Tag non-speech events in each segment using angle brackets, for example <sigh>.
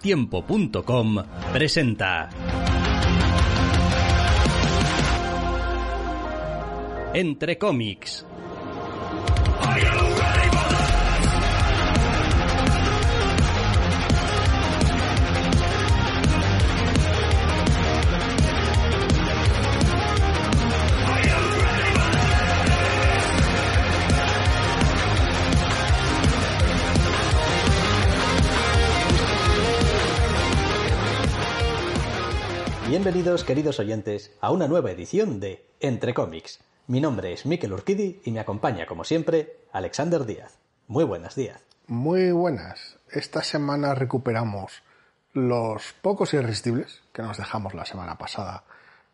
Tiempo.com presenta Entre cómics Bienvenidos, queridos oyentes, a una nueva edición de Entre cómics. Mi nombre es Miquel Urquidi y me acompaña, como siempre, Alexander Díaz. Muy buenas, días. Muy buenas. Esta semana recuperamos los pocos irresistibles que nos dejamos la semana pasada,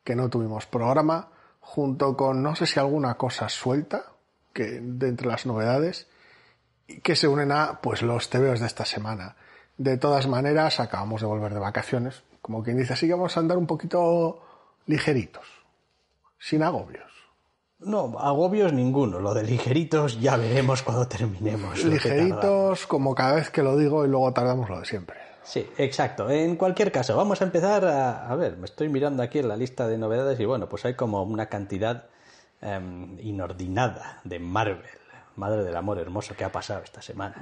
que no tuvimos programa, junto con no sé si alguna cosa suelta, que de entre las novedades, y que se unen a pues los tebeos de esta semana. De todas maneras, acabamos de volver de vacaciones, como quien dice, así que vamos a andar un poquito ligeritos, sin agobios. No, agobios ninguno. Lo de ligeritos ya veremos cuando terminemos. Ligeritos, como cada vez que lo digo y luego tardamos lo de siempre. Sí, exacto. En cualquier caso, vamos a empezar a... A ver, me estoy mirando aquí en la lista de novedades y bueno, pues hay como una cantidad em, inordinada de Marvel. Madre del amor hermoso, que ha pasado esta semana?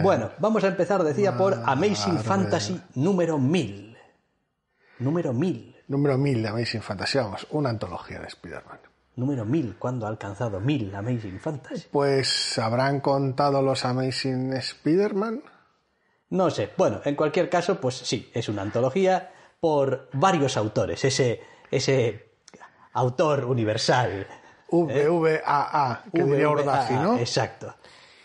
Bueno, vamos a empezar, decía, por Amazing Fantasy número 1000. Número 1000. Número 1000 de Amazing Fantasy, vamos, una antología de Spider-Man. Número 1000, ¿cuándo ha alcanzado 1000 Amazing Fantasy? Pues, ¿habrán contado los Amazing Spider-Man? No sé. Bueno, en cualquier caso, pues sí, es una antología por varios autores. Ese, ese autor universal V que diría Ordazi, ¿no? Exacto.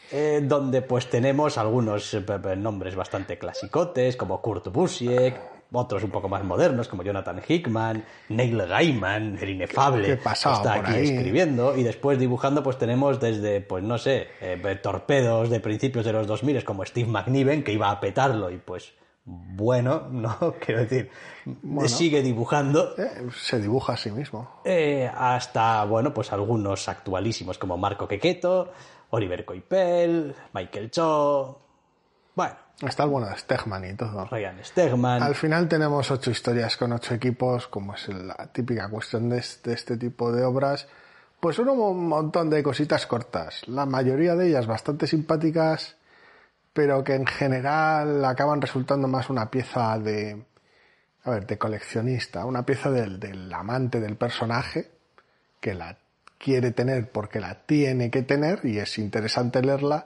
Eh, donde pues tenemos algunos eh, nombres bastante clasicotes, como Kurt Busiek, otros un poco más modernos, como Jonathan Hickman, Neil Gaiman, el inefable, que está aquí escribiendo, y después dibujando pues tenemos desde, pues no sé, eh, torpedos de principios de los 2000 como Steve McNiven, que iba a petarlo y pues bueno, <laughs> ¿no? Quiero decir, bueno, sigue dibujando. Eh, se dibuja a sí mismo. Eh, hasta, bueno, pues algunos actualísimos como Marco Quequeto, Oliver Coipel, Michael Cho. Bueno. Hasta el bueno de Stegman y todo. Ryan Stegman. Al final tenemos ocho historias con ocho equipos, como es la típica cuestión de este, de este tipo de obras. Pues un montón de cositas cortas, la mayoría de ellas bastante simpáticas pero que en general acaban resultando más una pieza de, a ver, de coleccionista, una pieza del, amante del personaje que la quiere tener porque la tiene que tener y es interesante leerla,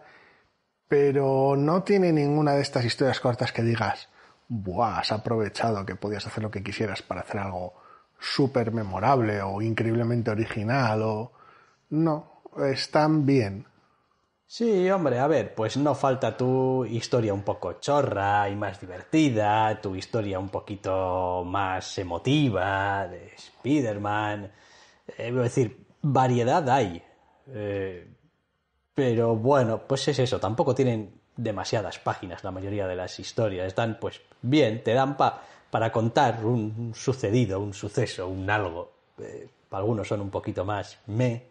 pero no tiene ninguna de estas historias cortas que digas, Buah, has aprovechado que podías hacer lo que quisieras para hacer algo súper memorable o increíblemente original o... No, están bien. Sí, hombre, a ver, pues no falta tu historia un poco chorra y más divertida, tu historia un poquito más emotiva de Spider-Man. Eh, decir, variedad hay. Eh, pero bueno, pues es eso, tampoco tienen demasiadas páginas la mayoría de las historias. Están pues bien, te dan pa, para contar un sucedido, un suceso, un algo. Eh, algunos son un poquito más me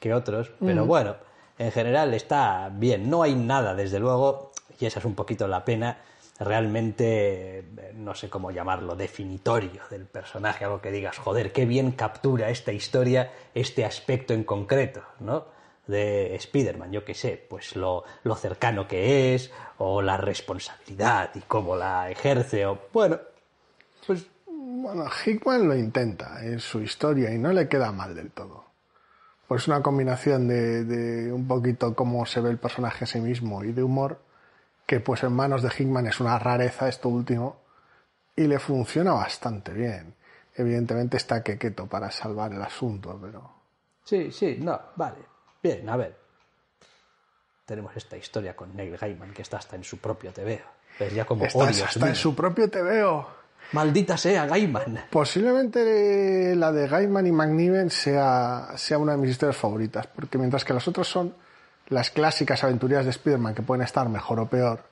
que otros, pero mm. bueno en general está bien. No hay nada, desde luego, y esa es un poquito la pena, realmente, eh, no sé cómo llamarlo, definitorio del personaje, algo que digas, joder, qué bien captura esta historia, este aspecto en concreto, ¿no? de Spider-Man, yo qué sé, pues lo, lo, cercano que es, o la responsabilidad y cómo la ejerce, o bueno, pues... Bueno, Hickman lo intenta en su historia y no le queda mal del todo pues una combinación de, un poquito cómo se ve el personaje a sí mismo y de humor, que pues en manos de Hickman es una rareza esto último, y le funciona bastante bien. Evidentemente está quequeto para salvar el asunto, pero... Sí, sí, no, vale. Bien, a ver. Tenemos esta historia con Neil Gaiman, que está hasta en su propio tebeo. Es ya como está, Está en su propio tebeo. Maldita sea, Gaiman. Posiblemente la de Gaiman y McNiven sea, sea una de mis historias favoritas, porque mientras que las otras son las clásicas aventuras de Spider-Man que pueden estar mejor o peor,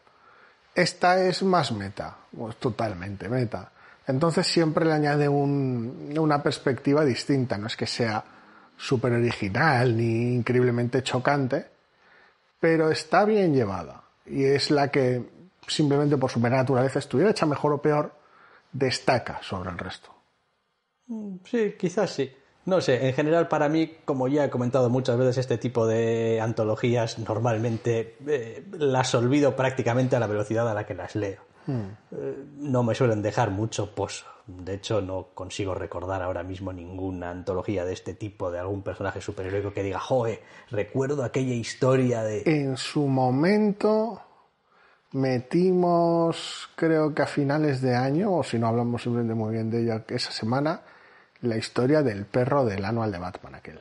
esta es más meta, es totalmente meta. Entonces siempre le añade un, una perspectiva distinta, no es que sea súper original ni increíblemente chocante, pero está bien llevada y es la que simplemente por su naturaleza estuviera hecha mejor o peor, destaca sobre el resto. Mm, sí, quizás sí. No sé, en general para mí, como ya he comentado muchas veces, este tipo de antologías normalmente eh, las olvido prácticamente a la velocidad a la que las leo. Hmm. Eh, no me suelen dejar mucho pozo. De hecho, no consigo recordar ahora mismo ninguna antología de este tipo de algún personaje superheroico que diga, joe, recuerdo aquella historia de... En su momento metimos, creo que a finales de año, o si no hablamos simplemente muy bien de ella esa semana, la historia del perro del anual de Batman aquel.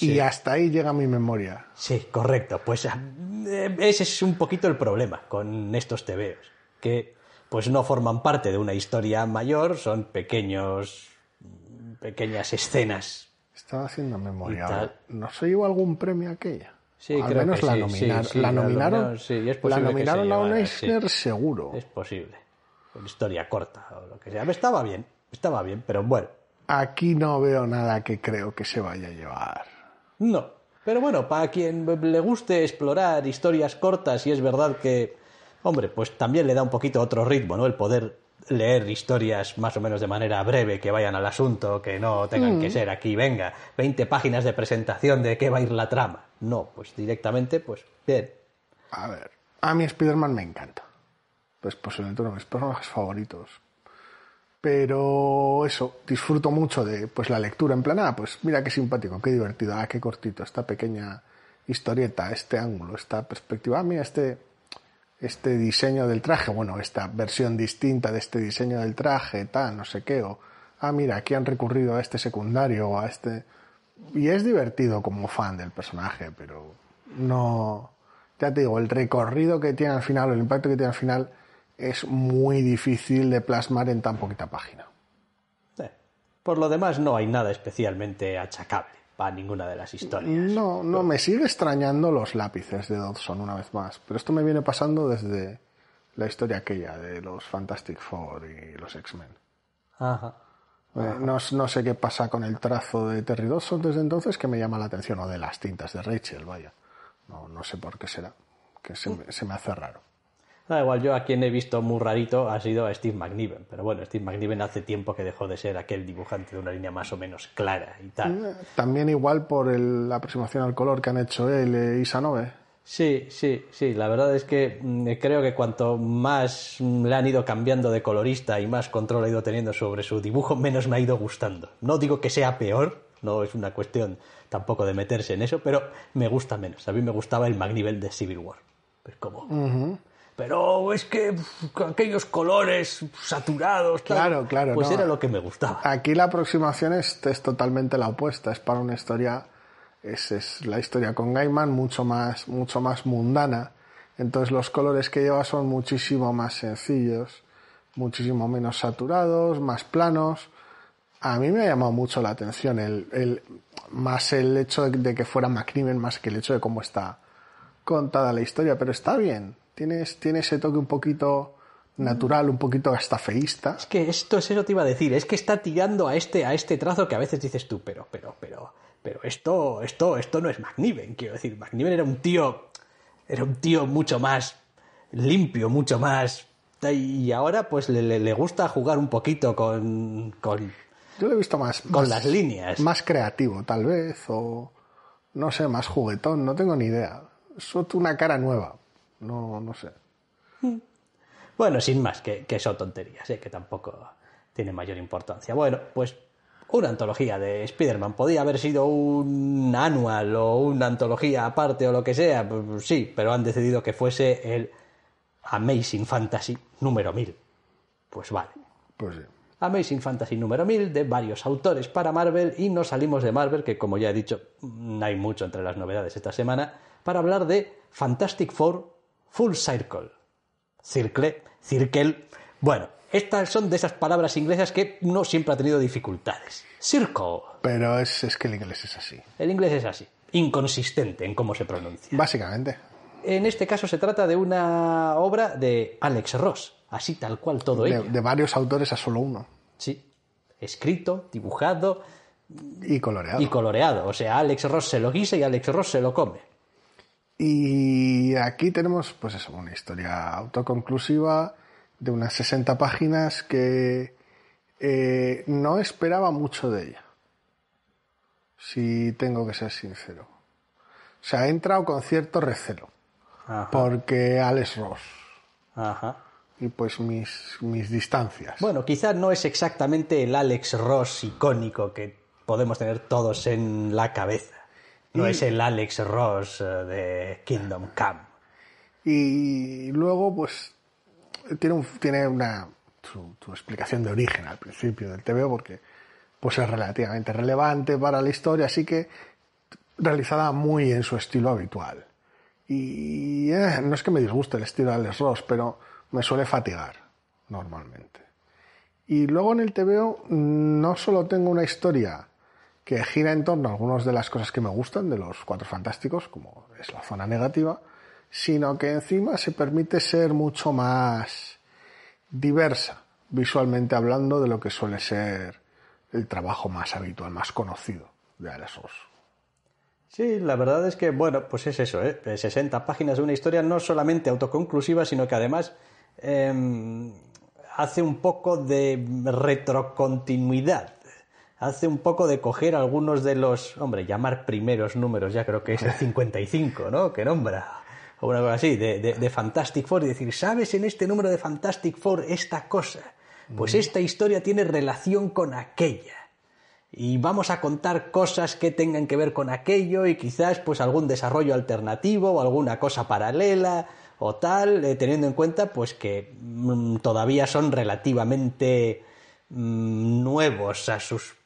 y, hasta ahí llega mi memoria. Sí, correcto. Pues eh, ese es un poquito el problema con estos tebeos, que pues no forman parte de una historia mayor, son pequeños, pequeñas escenas. Estaba haciendo memoria. No se llevó algún premio aquella. Sí, Al creo menos que la, sí, la, nominaron. sí, es posible la nominaron a un Eisner seguro. Es posible. historia corta o lo que sea. Estaba bien, estaba bien, pero bueno. Aquí no veo nada que creo que se vaya a llevar. No. Pero bueno, para quien le guste explorar historias cortas, y es verdad que, hombre, pues también le da un poquito otro ritmo, ¿no? El poder leer historias más o menos de manera breve, que vayan al asunto, que no tengan que mm. ser aquí, venga, 20 páginas de presentación de qué va a ir la trama. No, pues directamente, pues ver. A ver, a mí Spider-Man me encanta. Pues posiblemente uno de mis personajes favoritos. Pero eso, disfruto mucho de pues la lectura en plan, ah, pues mira qué simpático, qué divertido, ah, qué cortito, esta pequeña historieta, este ángulo, esta perspectiva, ah, mira este, este diseño del traje, bueno, esta versión distinta de este diseño del traje, tal, no sé qué, o ah, mira, aquí han recurrido a este secundario a este y es divertido como fan del personaje, pero no. Ya te digo, el recorrido que tiene al final, el impacto que tiene al final, es muy difícil de plasmar en tan poquita página. Por lo demás, no hay nada especialmente achacable para ninguna de las historias. No, no, me sigue extrañando los lápices de Dodson una vez más, pero esto me viene pasando desde la historia aquella de los Fantastic Four y los X-Men. Ajá no, sé qué pasa con el trazo de Terry desde entonces que me llama la atención, o de las tintas de Rachel, vaya. No, sé por qué será, que se me, hace raro. Da igual, yo a quien he visto muy rarito ha sido a Steve McNiven, pero bueno, Steve McNiven hace tiempo que dejó de ser aquel dibujante de una línea más o menos clara y tal. Eh, también igual por la aproximación al color que han hecho él y Sanove. Sí, sí, sí. La verdad es que mm, creo que cuanto más mm, le han ido cambiando de colorista y más control ha ido teniendo sobre su dibujo, menos me ha ido gustando. No digo que sea peor, no es una cuestión tampoco de meterse en eso, pero me gusta menos. A mí me gustaba el Magnivel de Civil War. Pero Pero es que aquellos colores saturados, claro, claro, pues era lo que me gustaba. Aquí la aproximación es totalmente la opuesta. Es para una historia esa es, la historia con Gaiman mucho más, mucho más mundana. Entonces los colores que lleva son muchísimo más sencillos, muchísimo menos saturados, más planos. A mí me ha llamado mucho la atención el, más el hecho de, que fuera McNiven, más que el hecho de cómo está contada la historia, pero está bien. Tienes, tiene ese toque un poquito natural, un poquito hasta feísta. Es que esto es eso te iba a decir, es que está tirando a este, a este trazo que a veces dices tú, pero, pero, pero pero esto, esto, esto no es McNiven, quiero decir, McNiven era un tío, era un tío mucho más limpio, mucho más... Y ahora pues le, gusta jugar un poquito con, con... Yo lo he visto más... Con las líneas. Más creativo, tal vez, o no sé, más juguetón, no tengo ni idea. Soto una cara nueva, no, no sé. Bueno, sin más, que, que son tonterías, ¿eh? que tampoco tiene mayor importancia. Bueno, pues una antología de Spider-Man. Podía haber sido un anual o una antología aparte o lo que sea, pues, pues, sí, pero han decidido que fuese el Amazing Fantasy número 1000. Pues vale. Pues Amazing Fantasy número 1000 de varios autores para Marvel y nos salimos de Marvel, que como ya he dicho, no mm, hay mucho entre las novedades esta semana, para hablar de Fantastic Four Full Circle. Circle, Circle. Bueno, estas son de esas palabras inglesas que uno siempre ha tenido dificultades. Circo. Pero es, que el inglés es así. El inglés es así. Inconsistente en cómo se pronuncia. Básicamente. En este caso se trata de una obra de Alex Ross, así tal cual todo ello. De varios autores a solo uno. Sí. Escrito, dibujado. Y coloreado. Y coloreado. O sea, Alex Ross se lo guisa y Alex Ross se lo come. Y aquí tenemos, pues eso, una historia autoconclusiva de unas 60 páginas que eh, no esperaba mucho de ella, si tengo que ser sincero. O sea, he entrado con cierto recelo, porque Alex Ross. Ajá. Y pues mis, mis distancias. Bueno, quizá no es exactamente el Alex Ross icónico que podemos tener todos en la cabeza. No es el Alex Ross eh, de Kingdom Come. Y luego, pues tiene, una, su, explicación de origen al principio del TVO porque pues es relativamente relevante para la historia, así que realizada muy en su estilo habitual. Y eh, no es que me disguste el estilo de Alex Ross, pero me suele fatigar normalmente. Y luego en el TVO no solo tengo una historia que gira en torno a algunas de las cosas que me gustan de los Cuatro Fantásticos, como es la zona negativa, sino que encima se permite ser mucho más diversa, visualmente hablando, de lo que suele ser el trabajo más habitual, más conocido de Arasos. Sí, la verdad es que, bueno, pues es eso, ¿eh? 60 eh, páginas de una historia no solamente autoconclusiva, sino que además em, hace un poco de retrocontinuidad. Hace un poco de coger algunos de los, hombre, llamar primeros números, ya creo que es el 55, ¿no? Que nombra o una cosa así, de, de, Fantastic Four y decir, ¿sabes en este número de Fantastic Four esta cosa? Pues esta historia tiene relación con aquella. Y vamos a contar cosas que tengan que ver con aquello y quizás pues algún desarrollo alternativo o alguna cosa paralela o tal, eh, teniendo en cuenta pues que mm, todavía son relativamente mm, nuevos a sus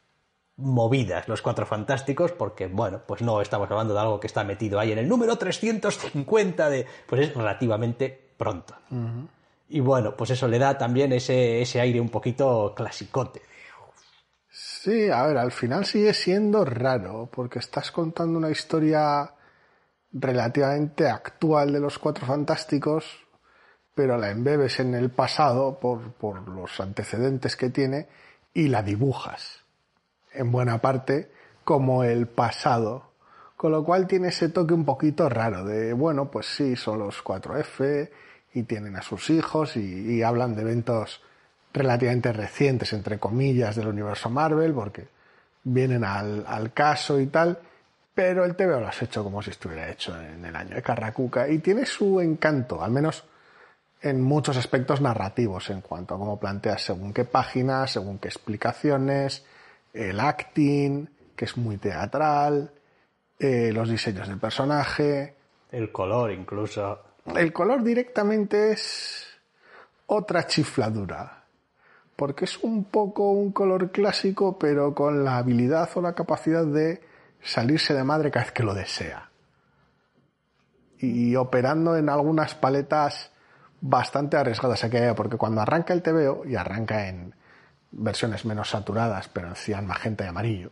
movidas los cuatro fantásticos porque bueno pues no estamos hablando de algo que está metido ahí en el número 350 de pues es relativamente pronto y bueno pues eso le da también ese, aire un poquito clasicote sí a ver al final sigue siendo raro porque estás contando una historia relativamente actual de los cuatro fantásticos pero la embebes en el pasado por, por los antecedentes que tiene y la dibujas en buena parte, como el pasado. Con lo cual tiene ese toque un poquito raro de, bueno, pues sí, son los 4F y tienen a sus hijos y, hablan de eventos relativamente recientes, entre comillas, del universo Marvel, porque vienen al, al caso y tal, pero el TV lo has hecho como si estuviera hecho en el año de Carracuca y tiene su encanto, al menos en muchos aspectos narrativos en cuanto a cómo planteas según qué páginas, según qué explicaciones, el acting, que es muy teatral, eh, los diseños del personaje. El color incluso. El color directamente es otra chifladura, porque es un poco un color clásico, pero con la habilidad o la capacidad de salirse de madre cada vez que lo desea. Y operando en algunas paletas bastante arriesgadas aquella, porque cuando arranca el TVO, y arranca en versiones menos saturadas, pero hacían magenta y amarillo.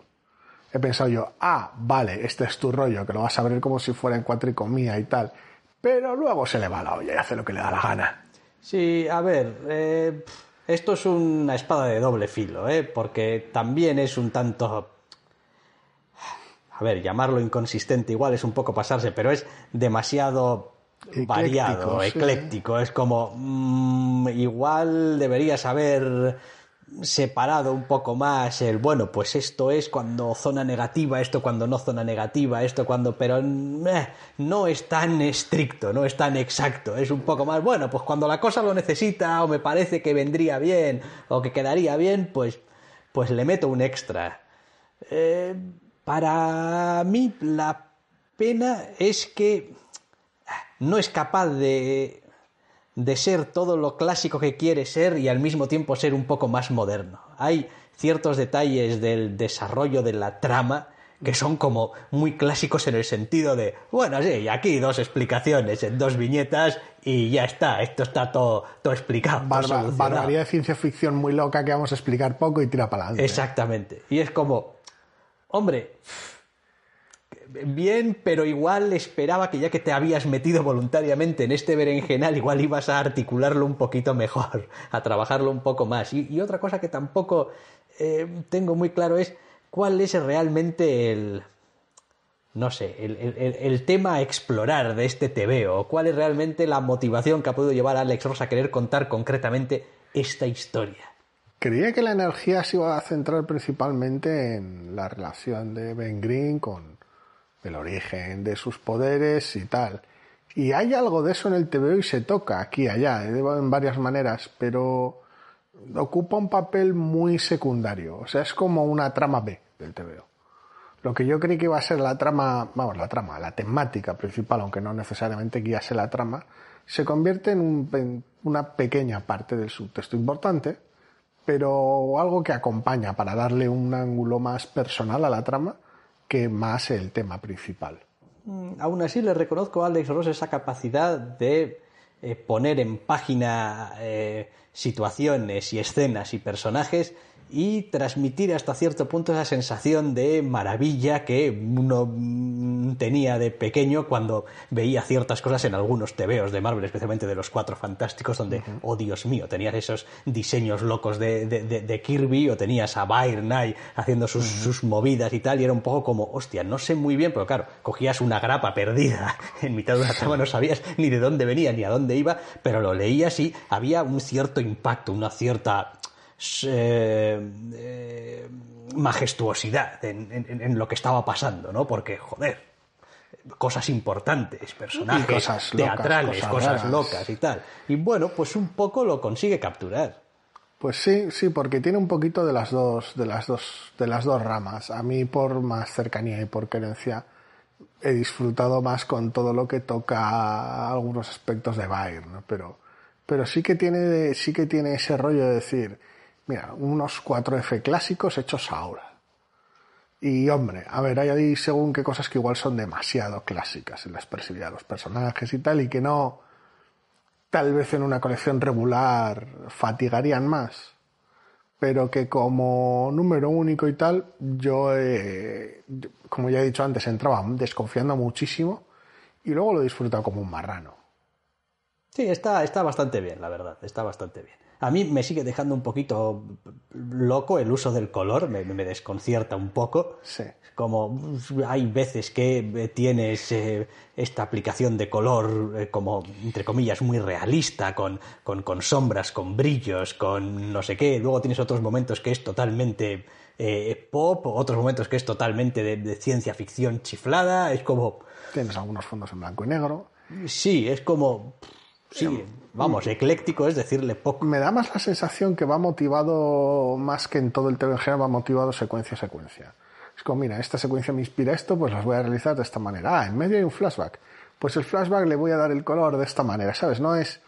He pensado yo, ah, vale, este es tu rollo, que lo vas a abrir como si fuera en cuatricomía y tal. Pero luego se le va la olla y hace lo que le da la gana. Sí, a ver, eh, esto es una espada de doble filo, ¿eh? porque también es un tanto... A ver, llamarlo inconsistente igual es un poco pasarse, pero es demasiado variado, ecléctico. Es como, mm, igual deberías haber separado un poco más el, bueno, pues esto es cuando zona negativa, esto cuando no zona negativa, esto cuando, pero eh, no es tan estricto, no es tan exacto, es un poco más, bueno, pues cuando la cosa lo necesita o me parece que vendría bien o que quedaría bien, pues, pues le meto un extra. Eh, para mí la pena es que ah, no es capaz de de ser todo lo clásico que quiere ser y al mismo tiempo ser un poco más moderno. Hay ciertos detalles del desarrollo de la trama que son como muy clásicos en el sentido de, bueno, sí, aquí dos explicaciones en dos viñetas y ya está, esto está todo, todo explicado. barbaridad de ciencia ficción muy loca que vamos a explicar poco y tira para adelante. Exactamente. Y es como, hombre, bien, pero igual esperaba que ya que te habías metido voluntariamente en este berenjenal, igual ibas a articularlo un poquito mejor, <laughs> a trabajarlo un poco más. Y, otra cosa que tampoco eh, tengo muy claro es cuál es realmente el... No sé, el, tema a explorar de este o cuál es realmente la motivación que ha podido llevar a Alex Ross a querer contar concretamente esta historia. Creía que la energía se iba a centrar principalmente en la relación de Ben Green con, el origen de sus poderes y tal. Y hay algo de eso en el TVO y se toca aquí y allá, eh, en varias maneras, pero ocupa un papel muy secundario. O sea, es como una trama B del TVO. Lo que yo creí que iba a ser la trama, vamos, la trama, la temática principal, aunque no necesariamente guíase la trama, se convierte en, en una pequeña parte del subtexto importante, pero algo que acompaña para darle un ángulo más personal a la trama que más el tema principal. Mm, aún así, le reconozco a Alex Ross esa capacidad de eh, poner en página eh, situaciones y escenas y personajes y transmitir hasta cierto punto esa sensación de maravilla que uno mm, tenía de pequeño cuando veía ciertas cosas en algunos tebeos de Marvel, especialmente de los Cuatro Fantásticos, donde, oh Dios mío, tenías esos diseños locos de, de, Kirby o tenías a Byron haciendo sus, movidas y tal, y era un poco como, hostia, no sé muy bien, pero claro, cogías una grapa perdida <laughs> en mitad de una trama, no sabías ni de dónde venía ni a dónde iba, pero lo leías y había un cierto impacto, una cierta eh, eh, majestuosidad en, lo que estaba pasando, ¿no? Porque, joder, cosas importantes, personajes teatrales, cosas, locas y tal. Y bueno, pues un poco lo consigue capturar. Pues sí, sí, porque tiene un poquito de las dos, de las dos, de las dos ramas. A mí por más cercanía y por querencia he disfrutado más con todo lo que toca algunos aspectos de Bayern, Pero, pero sí que tiene, sí que tiene ese rollo de decir, Mira, unos 4F clásicos hechos ahora. Y hombre, a ver, hay ahí según qué cosas que igual son demasiado clásicas en la expresividad de los personajes y tal, y que no, tal vez en una colección regular fatigarían más. Pero que como número único y tal, yo, eh, como ya he dicho antes, entraba desconfiando muchísimo y luego lo he disfrutado como un marrano. Sí, está, está bastante bien, la verdad, está bastante bien. A mí me sigue dejando un poquito loco el uso del color, me, desconcierta un poco. Sí. Como hay veces que tienes eh, esta aplicación de color eh, como, entre comillas, muy realista, con, con, sombras, con brillos, con no sé qué. Luego tienes otros momentos que es totalmente eh, pop, otros momentos que es totalmente de, de ciencia ficción chiflada. Es como... Tienes algunos fondos en blanco y negro. Sí, es como... Sí, vamos, ecléctico es decirle poco. Me da más la sensación que va motivado, más que en todo el tema en general, va motivado secuencia a secuencia. Es como, mira, esta secuencia me inspira esto, pues las voy a realizar de esta manera. Ah, en medio hay un flashback. Pues el flashback le voy a dar el color de esta manera, ¿sabes? No es,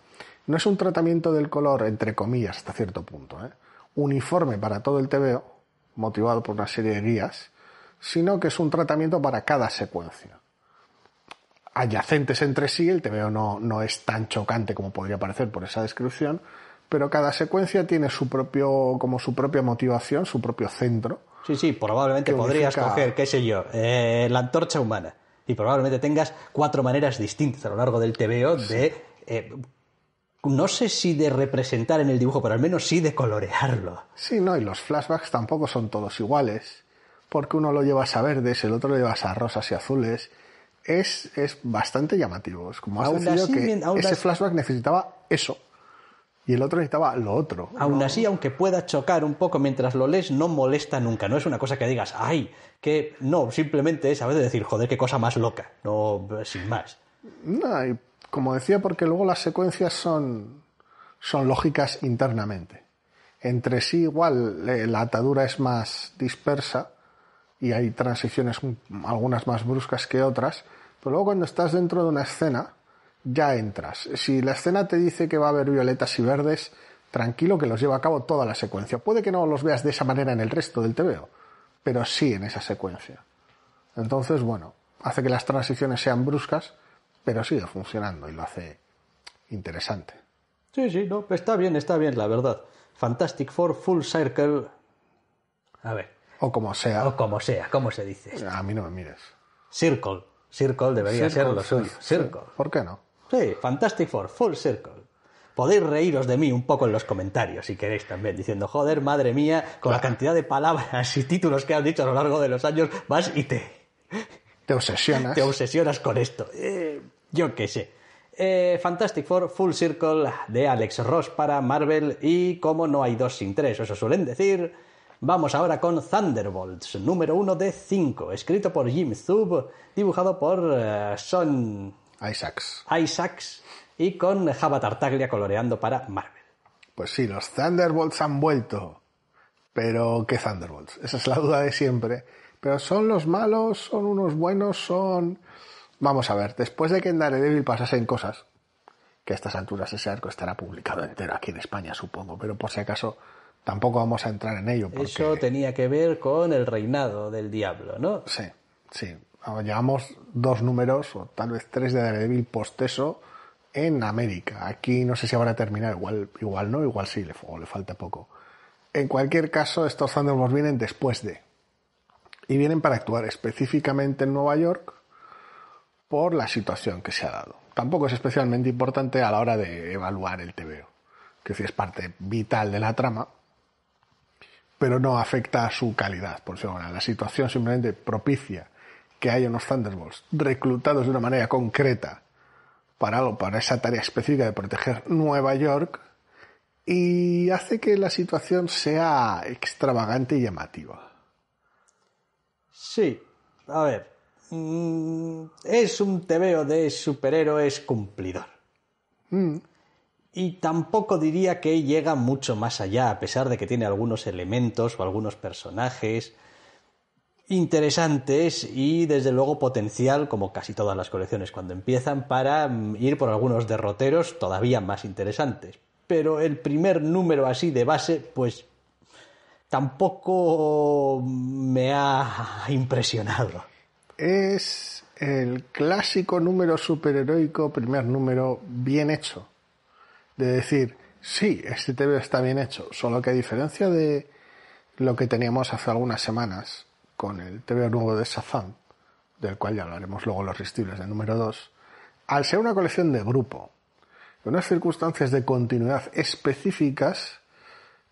no es un tratamiento del color, entre comillas, hasta cierto punto, ¿eh? uniforme para todo el TVO, motivado por una serie de guías, sino que es un tratamiento para cada secuencia adyacentes entre sí, el TVO no, no es tan chocante como podría parecer por esa descripción, pero cada secuencia tiene su propio, como su propia motivación, su propio centro. Sí, sí, probablemente podrías coger, qué sé yo, eh, la antorcha humana. Y probablemente tengas cuatro maneras distintas a lo largo del TVO de. Eh, no sé si de representar en el dibujo, pero al menos sí de colorearlo. Sí, no, y los flashbacks tampoco son todos iguales. Porque uno lo llevas a verdes, el otro lo llevas a rosas y azules, es, bastante llamativo. Es como has que ese flashback necesitaba eso y el otro necesitaba lo otro. Aún así, aunque pueda chocar un poco mientras lo lees, no molesta nunca. No es una cosa que digas, ay, que no, simplemente es a veces decir, joder, qué cosa más loca. No, sin más. No, como decía, porque luego las secuencias son, son lógicas internamente. Entre sí, igual, eh, la atadura es más dispersa y hay transiciones algunas más bruscas que otras, pero luego cuando estás dentro de una escena, ya entras. Si la escena te dice que va a haber violetas y verdes, tranquilo que los lleva a cabo toda la secuencia. Puede que no los veas de esa manera en el resto del TVO, pero sí en esa secuencia. Entonces, bueno, hace que las transiciones sean bruscas, pero sigue funcionando y lo hace interesante. Sí, sí, no, está bien, está bien, la verdad. Fantastic Four Full Circle. A ver. O como sea. O como sea, como se dice. A mí no me mires. Circle. Circle debería ser lo suyo. Circle. ¿Por qué no? Sí, Fantastic Four, Full Circle. Podéis reíros de mí un poco en los comentarios si queréis también, diciendo, joder, madre mía, con la cantidad de palabras y títulos que has dicho a lo largo de los años, vas y te... Te obsesionas. <laughs> Te obsesionas con esto. Eh, yo qué sé. Eh, Fantastic Four Full Circle de Alex Ross para Marvel y como no hay dos sin tres, eso suelen decir, Vamos ahora con Thunderbolts, número uno de 5, escrito por Jim Zub, dibujado por eh, Son Isaacs. Isaacs y con Java Tartaglia coloreando para Marvel. Pues sí, los Thunderbolts han vuelto. Pero, ¿qué Thunderbolts? Esa es la duda de siempre. Pero son los malos, son unos buenos, son... Vamos a ver, después de que en Daredevil pasasen cosas, que a estas alturas ese arco estará publicado entero aquí en España, supongo, pero por si acaso Tampoco vamos a entrar en ello. Eso tenía que ver con el reinado del diablo, ¿no? Sí, sí. Llevamos dos números, o tal vez tres, de Daredevil posteso en América. Aquí no sé si a terminar. igual, igual no, igual sí, le, o le falta poco. En cualquier caso, estos Thunderbolts vienen después de. Y vienen para actuar específicamente en Nueva York por la situación que se ha dado. Tampoco es especialmente importante a la hora de evaluar el TVO, que sí es parte vital de la trama, pero no afecta a su calidad. Por eso, la situación simplemente propicia que haya unos Thunderbolts reclutados de una manera concreta para para esa tarea específica de proteger Nueva York, y hace que la situación sea extravagante y llamativa. Sí, a ver, mm, es un tebeo de superhéroes cumplidor. Mm y tampoco diría que llega mucho más allá, a pesar de que tiene algunos elementos o algunos personajes interesantes y desde luego potencial, como casi todas las colecciones cuando empiezan, para mm, ir por algunos derroteros todavía más interesantes. Pero el primer número así de base, pues tampoco me ha <laughs> impresionado. Es el clásico número superheroico, primer número bien hecho de decir, sí, este TV está bien hecho, solo que a diferencia de lo que teníamos hace algunas semanas con el TV nuevo de Safan, del cual ya hablaremos luego los restibles de número 2, al ser una colección de grupo, con unas circunstancias de continuidad específicas,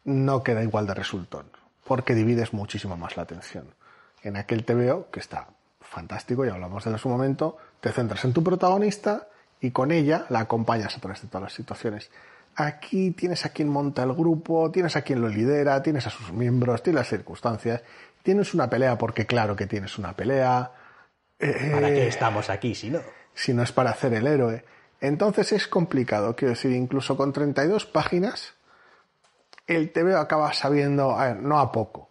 no queda igual de resultón, porque divides muchísimo más la atención. En aquel TVO, que está fantástico, ya hablamos de él en su momento, te centras en tu protagonista y con ella la acompañas a través de todas las situaciones. Aquí tienes a quien monta el grupo, tienes a quien lo lidera, tienes a sus miembros, tienes las circunstancias, tienes una pelea porque claro que tienes una pelea. Eh, ¿Para qué eh, estamos aquí si no? Si no es para hacer el héroe. Entonces es complicado, quiero decir, incluso con 32 páginas, el TVO acaba sabiendo, a ver, no a poco,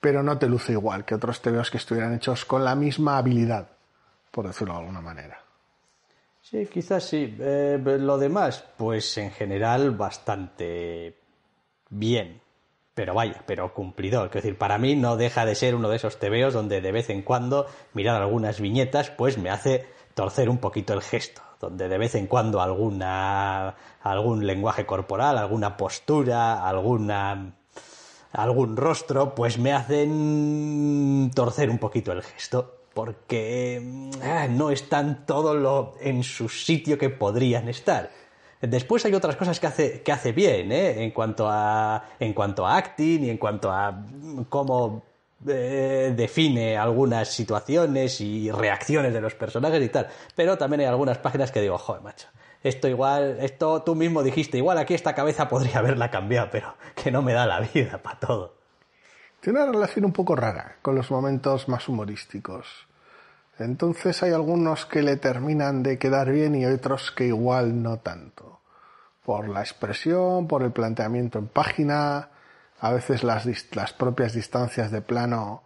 pero no te luce igual que otros TVOs que estuvieran hechos con la misma habilidad, por decirlo de alguna manera. Sí, quizás sí. Eh, lo demás, pues en general bastante bien. Pero vaya, pero cumplidor. Es decir, para mí no deja de ser uno de esos tebeos donde de vez en cuando mirar algunas viñetas pues me hace torcer un poquito el gesto. Donde de vez en cuando alguna, algún lenguaje corporal, alguna postura, alguna algún rostro, pues me hacen torcer un poquito el gesto porque ah, no están todo lo en su sitio que podrían estar. Después hay otras cosas que hace, bien, ¿eh? en, cuanto a, en cuanto a acting y en cuanto a mm, cómo eh, define algunas situaciones y reacciones de los personajes y tal. Pero también hay algunas páginas que digo, joder, macho, esto igual, esto tú mismo dijiste, igual aquí esta cabeza podría haberla cambiado, pero que no me da la vida para todo. Tiene una relación un poco rara con los momentos más humorísticos. Entonces hay algunos que le terminan de quedar bien y otros que igual no tanto. Por la expresión, por el planteamiento en página, a veces las, propias distancias de plano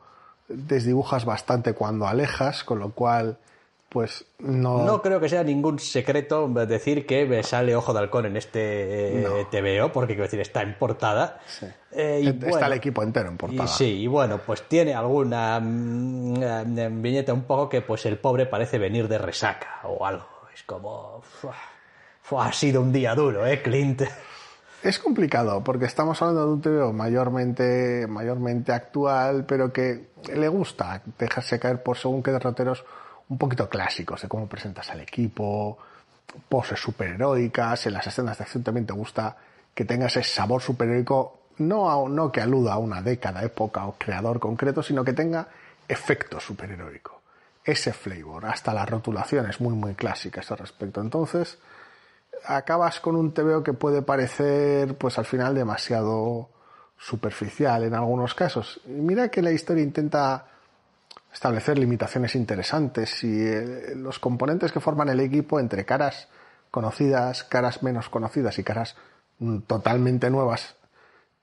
desdibujas bastante cuando alejas, con lo cual pues no... No creo que sea ningún secreto decir que me sale Ojo de Halcón en este eh, TVO, porque quiero decir, está en portada. Eh, y está el equipo entero en portada. sí, y bueno, pues tiene alguna mm, eh, viñeta un poco que pues el pobre parece venir de resaca o algo. Es como... ha sido un día duro, ¿eh, Clint? Es complicado, porque estamos hablando de un TVO mayormente, mayormente actual, pero que le gusta dejarse caer por según qué derroteros un poquito clásicos de cómo presentas al equipo, poses superheroicas, en las escenas de acción también te gusta que tengas ese sabor superheroico, no, no que aluda a una década, época o creador concreto, sino que tenga efecto superheroico, ese flavor, hasta la rotulación es muy muy clásica a ese respecto. Entonces, acabas con un TVO que puede parecer, pues al final, demasiado superficial en algunos casos. Mira que la historia intenta establecer limitaciones interesantes y eh, los componentes que forman el equipo entre caras conocidas, caras menos conocidas y caras mm, totalmente nuevas,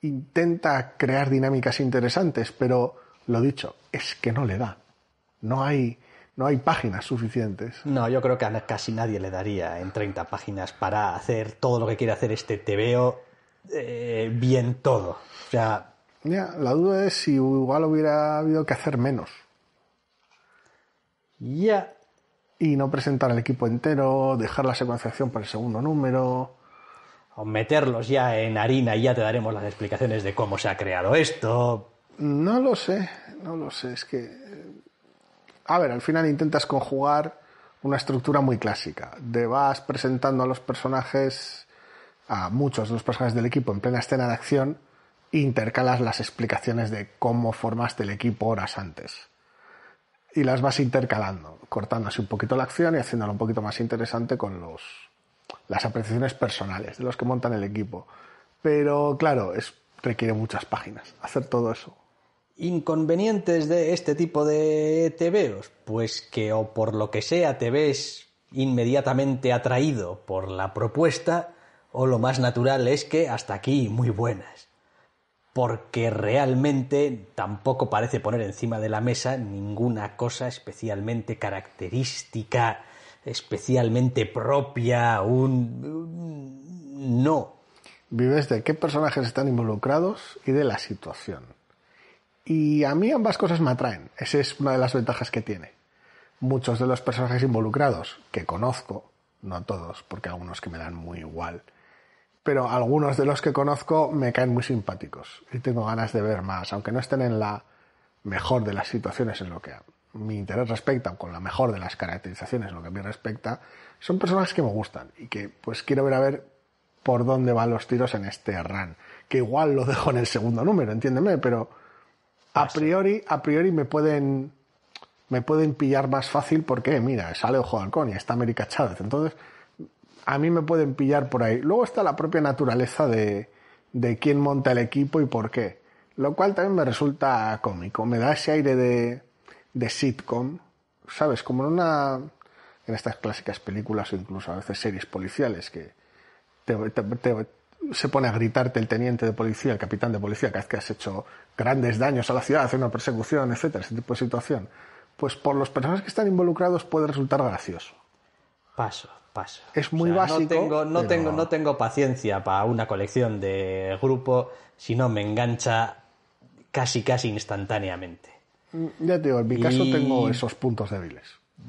intenta crear dinámicas interesantes, pero lo dicho, es que no le da. No hay, no hay páginas suficientes. No, yo creo que a casi nadie le daría en 30 páginas para hacer todo lo que quiere hacer este TVO eh, bien todo. O la duda es si igual hubiera habido que hacer menos. Ya. Y no presentar al equipo entero, dejar la secuenciación para el segundo número. O meterlos ya en harina y ya te daremos las explicaciones de cómo se ha creado esto. No lo sé, no lo sé. Es que. A ver, al final intentas conjugar una estructura muy clásica. De vas presentando a los personajes, a muchos de los personajes del equipo en plena escena de acción, intercalas las explicaciones de cómo formaste el equipo horas antes y las vas intercalando, cortándose un poquito la acción y haciéndolo un poquito más interesante con los, las apreciaciones personales de los que montan el equipo. Pero claro, es, requiere muchas páginas hacer todo eso. ¿Inconvenientes de este tipo de TVOs? Pues que o por lo que sea te ves inmediatamente atraído por la propuesta o lo más natural es que hasta aquí muy buenas porque realmente tampoco parece poner encima de la mesa ninguna cosa especialmente característica, especialmente propia, un, no. Vives de qué personajes están involucrados y de la situación. Y a mí ambas cosas me atraen. Esa es una de las ventajas que tiene. Muchos de los personajes involucrados, que conozco, no todos, porque algunos que me dan muy igual, pero algunos de los que conozco me caen muy simpáticos y tengo ganas de ver más, aunque no estén en la mejor de las situaciones en lo que mi interés respecta, o con la mejor de las caracterizaciones en lo que a mí respecta, son personas que me gustan y que pues quiero ver a ver por dónde van los tiros en este run, que igual lo dejo en el segundo número, entiéndeme, pero a priori, a priori me pueden me pueden pillar más fácil porque, mira, sale Ojo de Halcón y está América Chávez. Entonces, a mí me pueden pillar por ahí. Luego está la propia naturaleza de, de quién monta el equipo y por qué. Lo cual también me resulta cómico. Me da ese aire de, de sitcom, ¿sabes? Como en una. en estas clásicas películas o incluso a veces series policiales que te, se pone a gritarte el teniente de policía, el capitán de policía, cada vez que has hecho grandes daños a la ciudad, hace una persecución, etcétera, ese tipo de situación. Pues por los personas que están involucrados puede resultar gracioso. Paso paso. Es muy básico. No tengo, no, tengo, paciencia para una colección de grupo si no me engancha casi, casi instantáneamente. Mm, ya te digo, en mi caso tengo esos puntos débiles.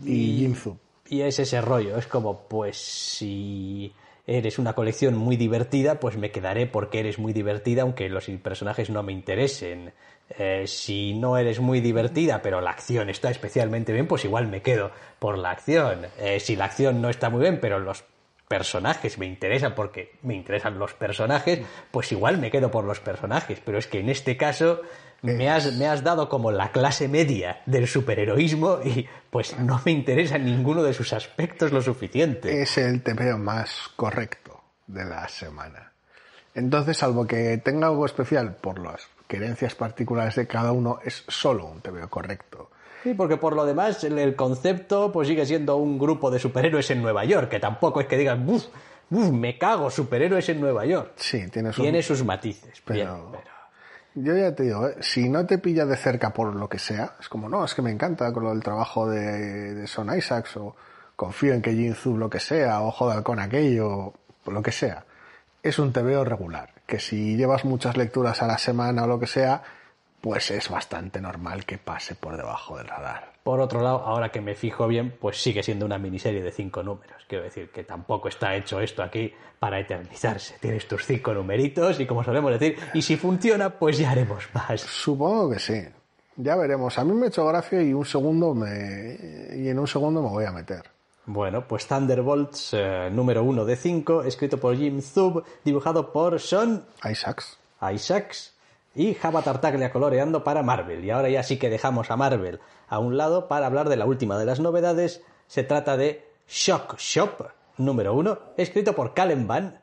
Y, y Jinzu. Y es ese rollo, es como, pues si eres una colección muy divertida, pues me quedaré porque eres muy divertida, aunque los personajes no me interesen. Eh, si no eres muy divertida, pero la acción está especialmente bien, pues igual me quedo por la acción. Eh, si la acción no está muy bien, pero los personajes me interesan porque me interesan los personajes, pues igual me quedo por los personajes. Pero es que en este caso me eh. has, dado como la clase media del superheroísmo y pues no me interesa ninguno de sus aspectos lo suficiente. Es el tema más correcto de la semana. Entonces, salvo que tenga algo especial por los querencias particulares de cada uno, es solo un TVO correcto. Sí, porque por lo demás el concepto pues sigue siendo un grupo de superhéroes en Nueva York, que tampoco es que digan, me cago, superhéroes en Nueva York. Sí, tiene, sus matices. Pero... Yo ya te digo, ¿eh? si no te pilla de cerca por lo que sea, es como, no, es que me encanta con lo del trabajo de, Son Isaacs, o confío en que Jin Zub lo que sea, o joda con aquello, por lo que sea. Es un TVO regular que si llevas muchas lecturas a la semana o lo que sea, pues es bastante normal que pase por debajo del radar. Por otro lado, ahora que me fijo bien, pues sigue siendo una miniserie de cinco números. Quiero decir que tampoco está hecho esto aquí para eternizarse. Tienes tus cinco numeritos y como solemos decir, y si funciona, pues ya haremos más. Supongo que sí. Ya veremos. A mí me he hecho gracia y un segundo me... y en un segundo me voy a meter. Bueno, pues Thunderbolts eh, número 1 de 5, escrito por Jim Zub, dibujado por Sean Isaacs. Isaacs y Java Tartaglia coloreando para Marvel. Y ahora ya sí que dejamos a Marvel a un lado para hablar de la última de las novedades. Se trata de Shock Shop número 1, escrito por Calen Van,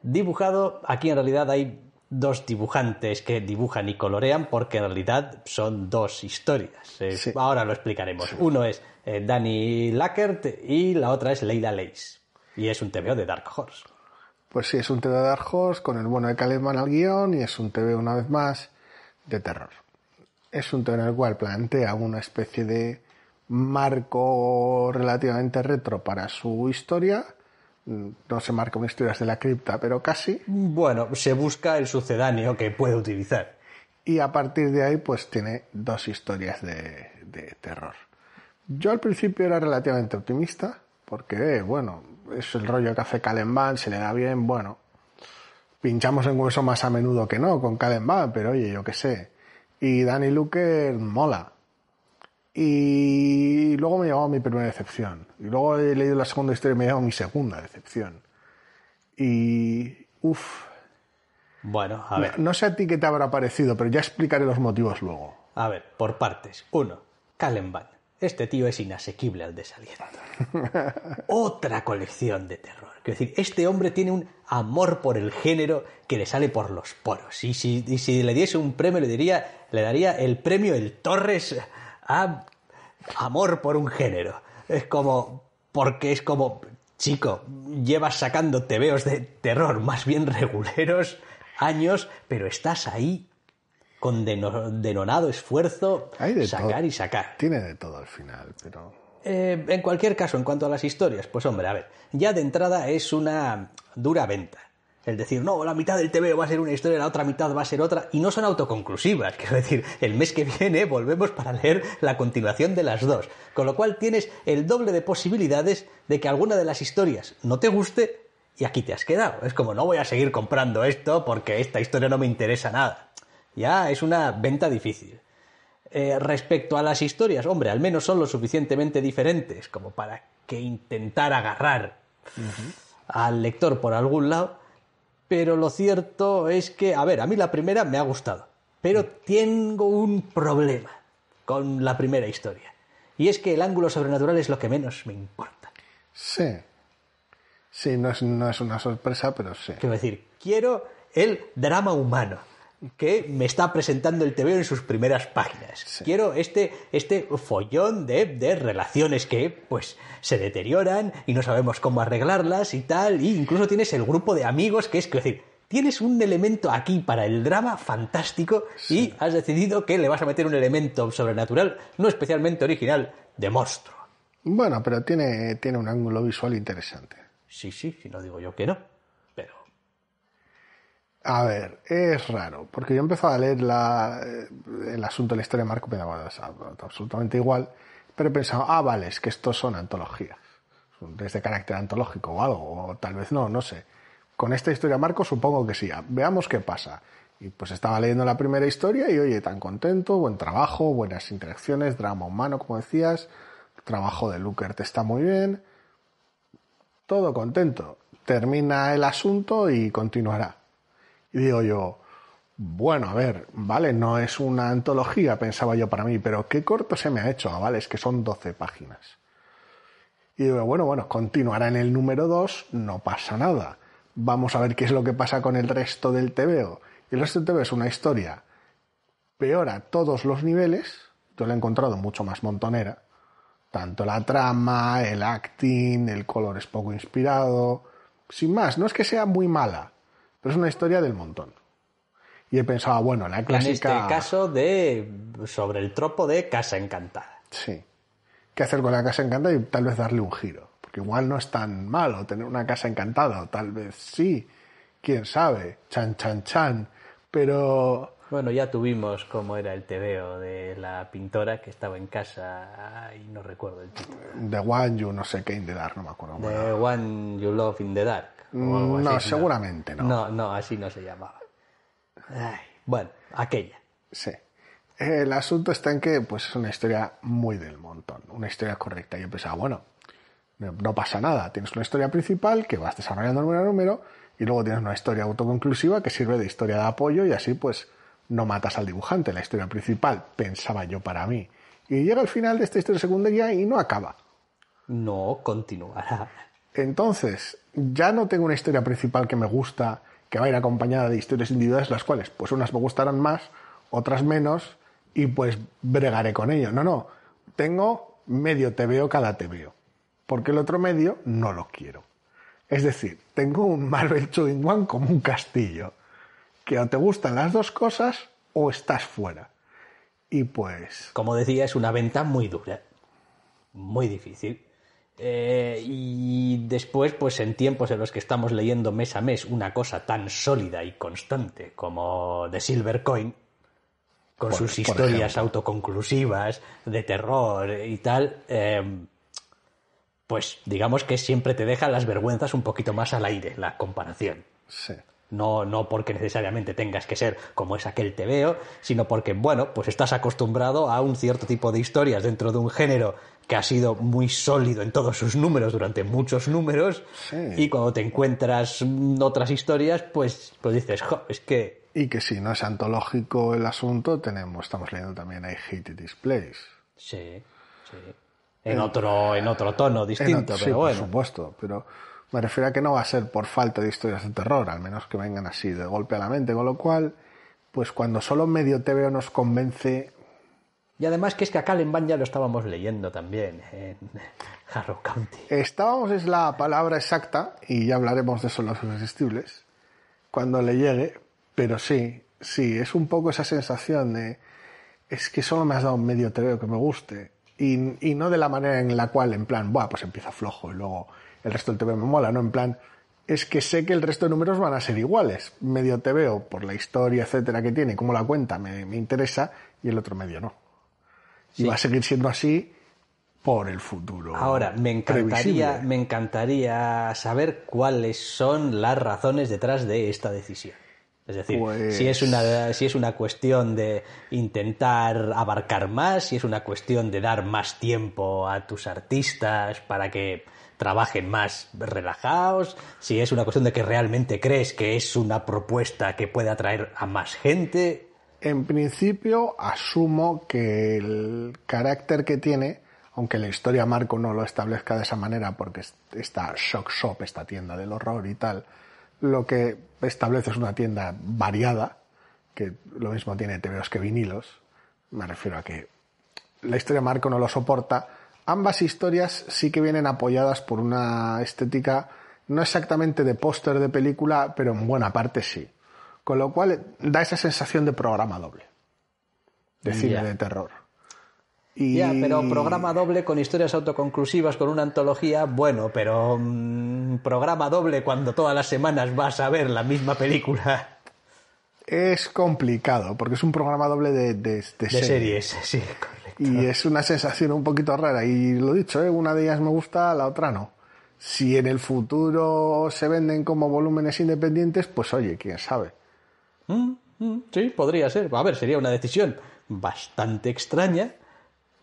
dibujado, aquí en realidad hay dos dibujantes que dibujan y colorean porque en realidad son dos historias. Eh, ahora lo explicaremos. Uno es eh, Danny Lackert y la otra es Leida Lace, Y es un TVO de Dark Horse. Pues sí, es un T.V. de Dark Horse con el bueno de Caleman al guión y es un T.V. una vez más de terror. Es un T.V. en el cual plantea una especie de marco relativamente retro para su historia Mm, no se marcan historias de la cripta, pero casi. Bueno, se busca el sucedáneo que puede utilizar. Y a partir de ahí, pues tiene dos historias de, terror. Yo al principio era relativamente optimista, porque, bueno, es el rollo que hace Kalenban, se le da bien, bueno, pinchamos en hueso más a menudo que no con Kalenban, pero oye, yo qué sé. Y Danny Luker mola. Y luego me llevaba mi primera decepción. Y luego he leído la segunda historia y me mi segunda decepción. Y. Uff. Bueno, a ver. No, sé a ti qué te habrá parecido, pero ya explicaré los motivos luego. A ver, por partes. Uno, Kallenbach. Este tío es inasequible al desaliento. <laughs> Otra colección de terror. Quiero decir, este hombre tiene un amor por el género que le sale por los poros. Y si, le diese un premio, le diría, le daría el premio El Torres ah, amor por un género. Es como, porque es como, chico, llevas sacando tebeos de terror más bien reguleros años, pero estás ahí con denonado esfuerzo sacar y sacar. Tiene de todo al final, pero... Eh, en cualquier caso, en cuanto a las historias, pues hombre, a ver, ya de entrada es una dura venta el decir, no, la mitad del TV va a ser una historia, la otra mitad va a ser otra, y no son autoconclusivas, es <laughs> decir, el mes que viene volvemos para leer la continuación de las dos, con lo cual tienes el doble de posibilidades de que alguna de las historias no te guste y aquí te has quedado. Es como, no voy a seguir comprando esto porque esta historia no me interesa nada. Ya es una venta difícil. Eh, respecto a las historias, hombre, al menos son lo suficientemente diferentes como para que intentar agarrar al lector por algún lado pero lo cierto es que, a ver, a mí la primera me ha gustado, pero mm. tengo un problema con la primera historia. Y es que el ángulo sobrenatural es lo que menos me importa. Sí. Sí, no es, una sorpresa, pero sí. Quiero decir, quiero el drama humano que me está presentando el TV en sus primeras páginas. Quiero este, este follón de, relaciones que pues se deterioran y no sabemos cómo arreglarlas y tal. Y e incluso tienes el grupo de amigos que es, decir, tienes un elemento aquí para el drama fantástico y has decidido que le vas a meter un elemento sobrenatural, no especialmente original, de monstruo. Bueno, pero tiene, tiene un ángulo visual interesante. Sí, sí, si no digo yo que no. A ver, es raro, porque yo empezaba a leer la, eh, el asunto de la historia de Marco, me daba absolutamente igual, pero pensaba, ah, vale, es que estos son antologías, desde carácter antológico o algo, o tal vez no, no sé. Con esta historia Marco supongo que sí, veamos qué pasa. Y pues estaba leyendo la primera historia y oye, tan contento, buen trabajo, buenas interacciones, drama humano, como decías, el trabajo de te está muy bien, todo contento. Termina el asunto y continuará. Y digo yo, bueno, a ver, vale, no es una antología, pensaba yo para mí, pero qué corto se me ha hecho, ah, vale, es que son 12 páginas. Y digo, bueno, bueno, continuará en el número 2, no pasa nada. Vamos a ver qué es lo que pasa con el resto del TVO. Y el resto del TVO es una historia peor a todos los niveles. Yo la he encontrado mucho más montonera. Tanto la trama, el acting, el color es poco inspirado. Sin más, no es que sea muy mala, es una historia del montón. Y he pensado, bueno, la clásica. En este caso de. sobre el tropo de Casa Encantada. Sí. ¿Qué hacer con la Casa Encantada? Y tal vez darle un giro. Porque igual no es tan malo tener una Casa Encantada, o tal vez sí. Quién sabe. Chan, chan, chan. Pero. Bueno, ya tuvimos cómo era el tebeo de la pintora que estaba en casa y no recuerdo el título. The One You, no sé qué, in the dark, no me acuerdo. The One You Love in the Dark. Mm, no, seguramente no. no. No, así no se llamaba. bueno, aquella. Sí. El asunto está en que pues, es una historia muy del montón, una historia correcta. Yo pensaba, bueno, no pasa nada. Tienes una historia principal que vas desarrollando número a número y luego tienes una historia autoconclusiva que sirve de historia de apoyo y así pues no matas al dibujante, la historia principal, pensaba yo para mí. Y llega el final de esta historia secundaria y no acaba. No, continuará. Entonces, ya no tengo una historia principal que me gusta, que va a ir acompañada de historias individuales, las cuales, pues unas me gustarán más, otras menos, y pues bregaré con ello. No, no, tengo medio te veo cada te veo, porque el otro medio no lo quiero. Es decir, tengo un Marvel Chewing One como un castillo que o te gustan las dos cosas o estás fuera. Y pues... Como decía, es una venta muy dura, muy difícil. Eh, y después, pues en tiempos en los que estamos leyendo mes a mes una cosa tan sólida y constante como The Silver Coin, con sus historias autoconclusivas de terror y tal, eh, pues digamos que siempre te deja las vergüenzas un poquito más al aire, la comparación. Sí. No, no porque necesariamente tengas que ser como es aquel te veo, sino porque, bueno, pues estás acostumbrado a un cierto tipo de historias dentro de un género que ha sido muy sólido en todos sus números durante muchos números y cuando te encuentras otras historias, pues, pues dices, es que... Y que si no es antológico el asunto, tenemos, estamos leyendo también hay Hate Displays. Sí, sí. Eh, en, otro, en otro tono distinto, pero bueno. Por supuesto, pero me refiero a que no va a ser por falta de historias de terror, al menos que vengan así de golpe a la mente, con lo cual, pues cuando solo medio te veo nos convence... Y además que es que a ban ya lo estábamos leyendo también en <laughs> Harrow County. Estábamos es la palabra exacta, y ya hablaremos de eso en los irresistibles, cuando le llegue, pero sí, sí, es un poco esa sensación de es que solo me has dado un medio te veo que me guste. Y, y, no de la manera en la cual, en plan, Buah, pues empieza flojo y luego el resto del TV me mola, ¿no? En plan, es que sé que el resto de números van a ser iguales. Medio TVO, por la historia, etcétera, que tiene, cómo la cuenta, me, interesa, y el otro medio no. Y va a seguir siendo así por el futuro. Ahora, me encantaría, me encantaría saber cuáles son las razones detrás de esta decisión. Es decir, si, es una, pues si es una cuestión de intentar abarcar más, si es una cuestión de dar más tiempo a tus artistas para que trabajen más relajados, si es una cuestión de que realmente crees que es una propuesta que puede atraer a más gente. En principio asumo que el carácter que tiene, aunque la historia Marco no lo establezca de esa manera porque está Shock Shop, esta tienda del horror y tal, lo que establece es una tienda variada, que lo mismo tiene TVs que vinilos, me refiero a que la historia Marco no lo soporta, ambas historias sí que vienen apoyadas por una estética no exactamente de póster de película, pero en buena parte sí. Con lo cual da esa sensación de programa doble, de cine de terror. Ya, pero programa doble con historias autoconclusivas, con una antología, bueno, pero mm, programa doble cuando todas las semanas vas a ver la misma película. Es complicado, porque es un programa doble de, de, de, series. series <laughs> sí. Y es una sensación un poquito rara. Y lo dicho, ¿eh? una de ellas me gusta, la otra no. Si en el futuro se venden como volúmenes independientes, pues oye, quién sabe. Mm, mm, sí, podría ser. A ver, sería una decisión bastante extraña,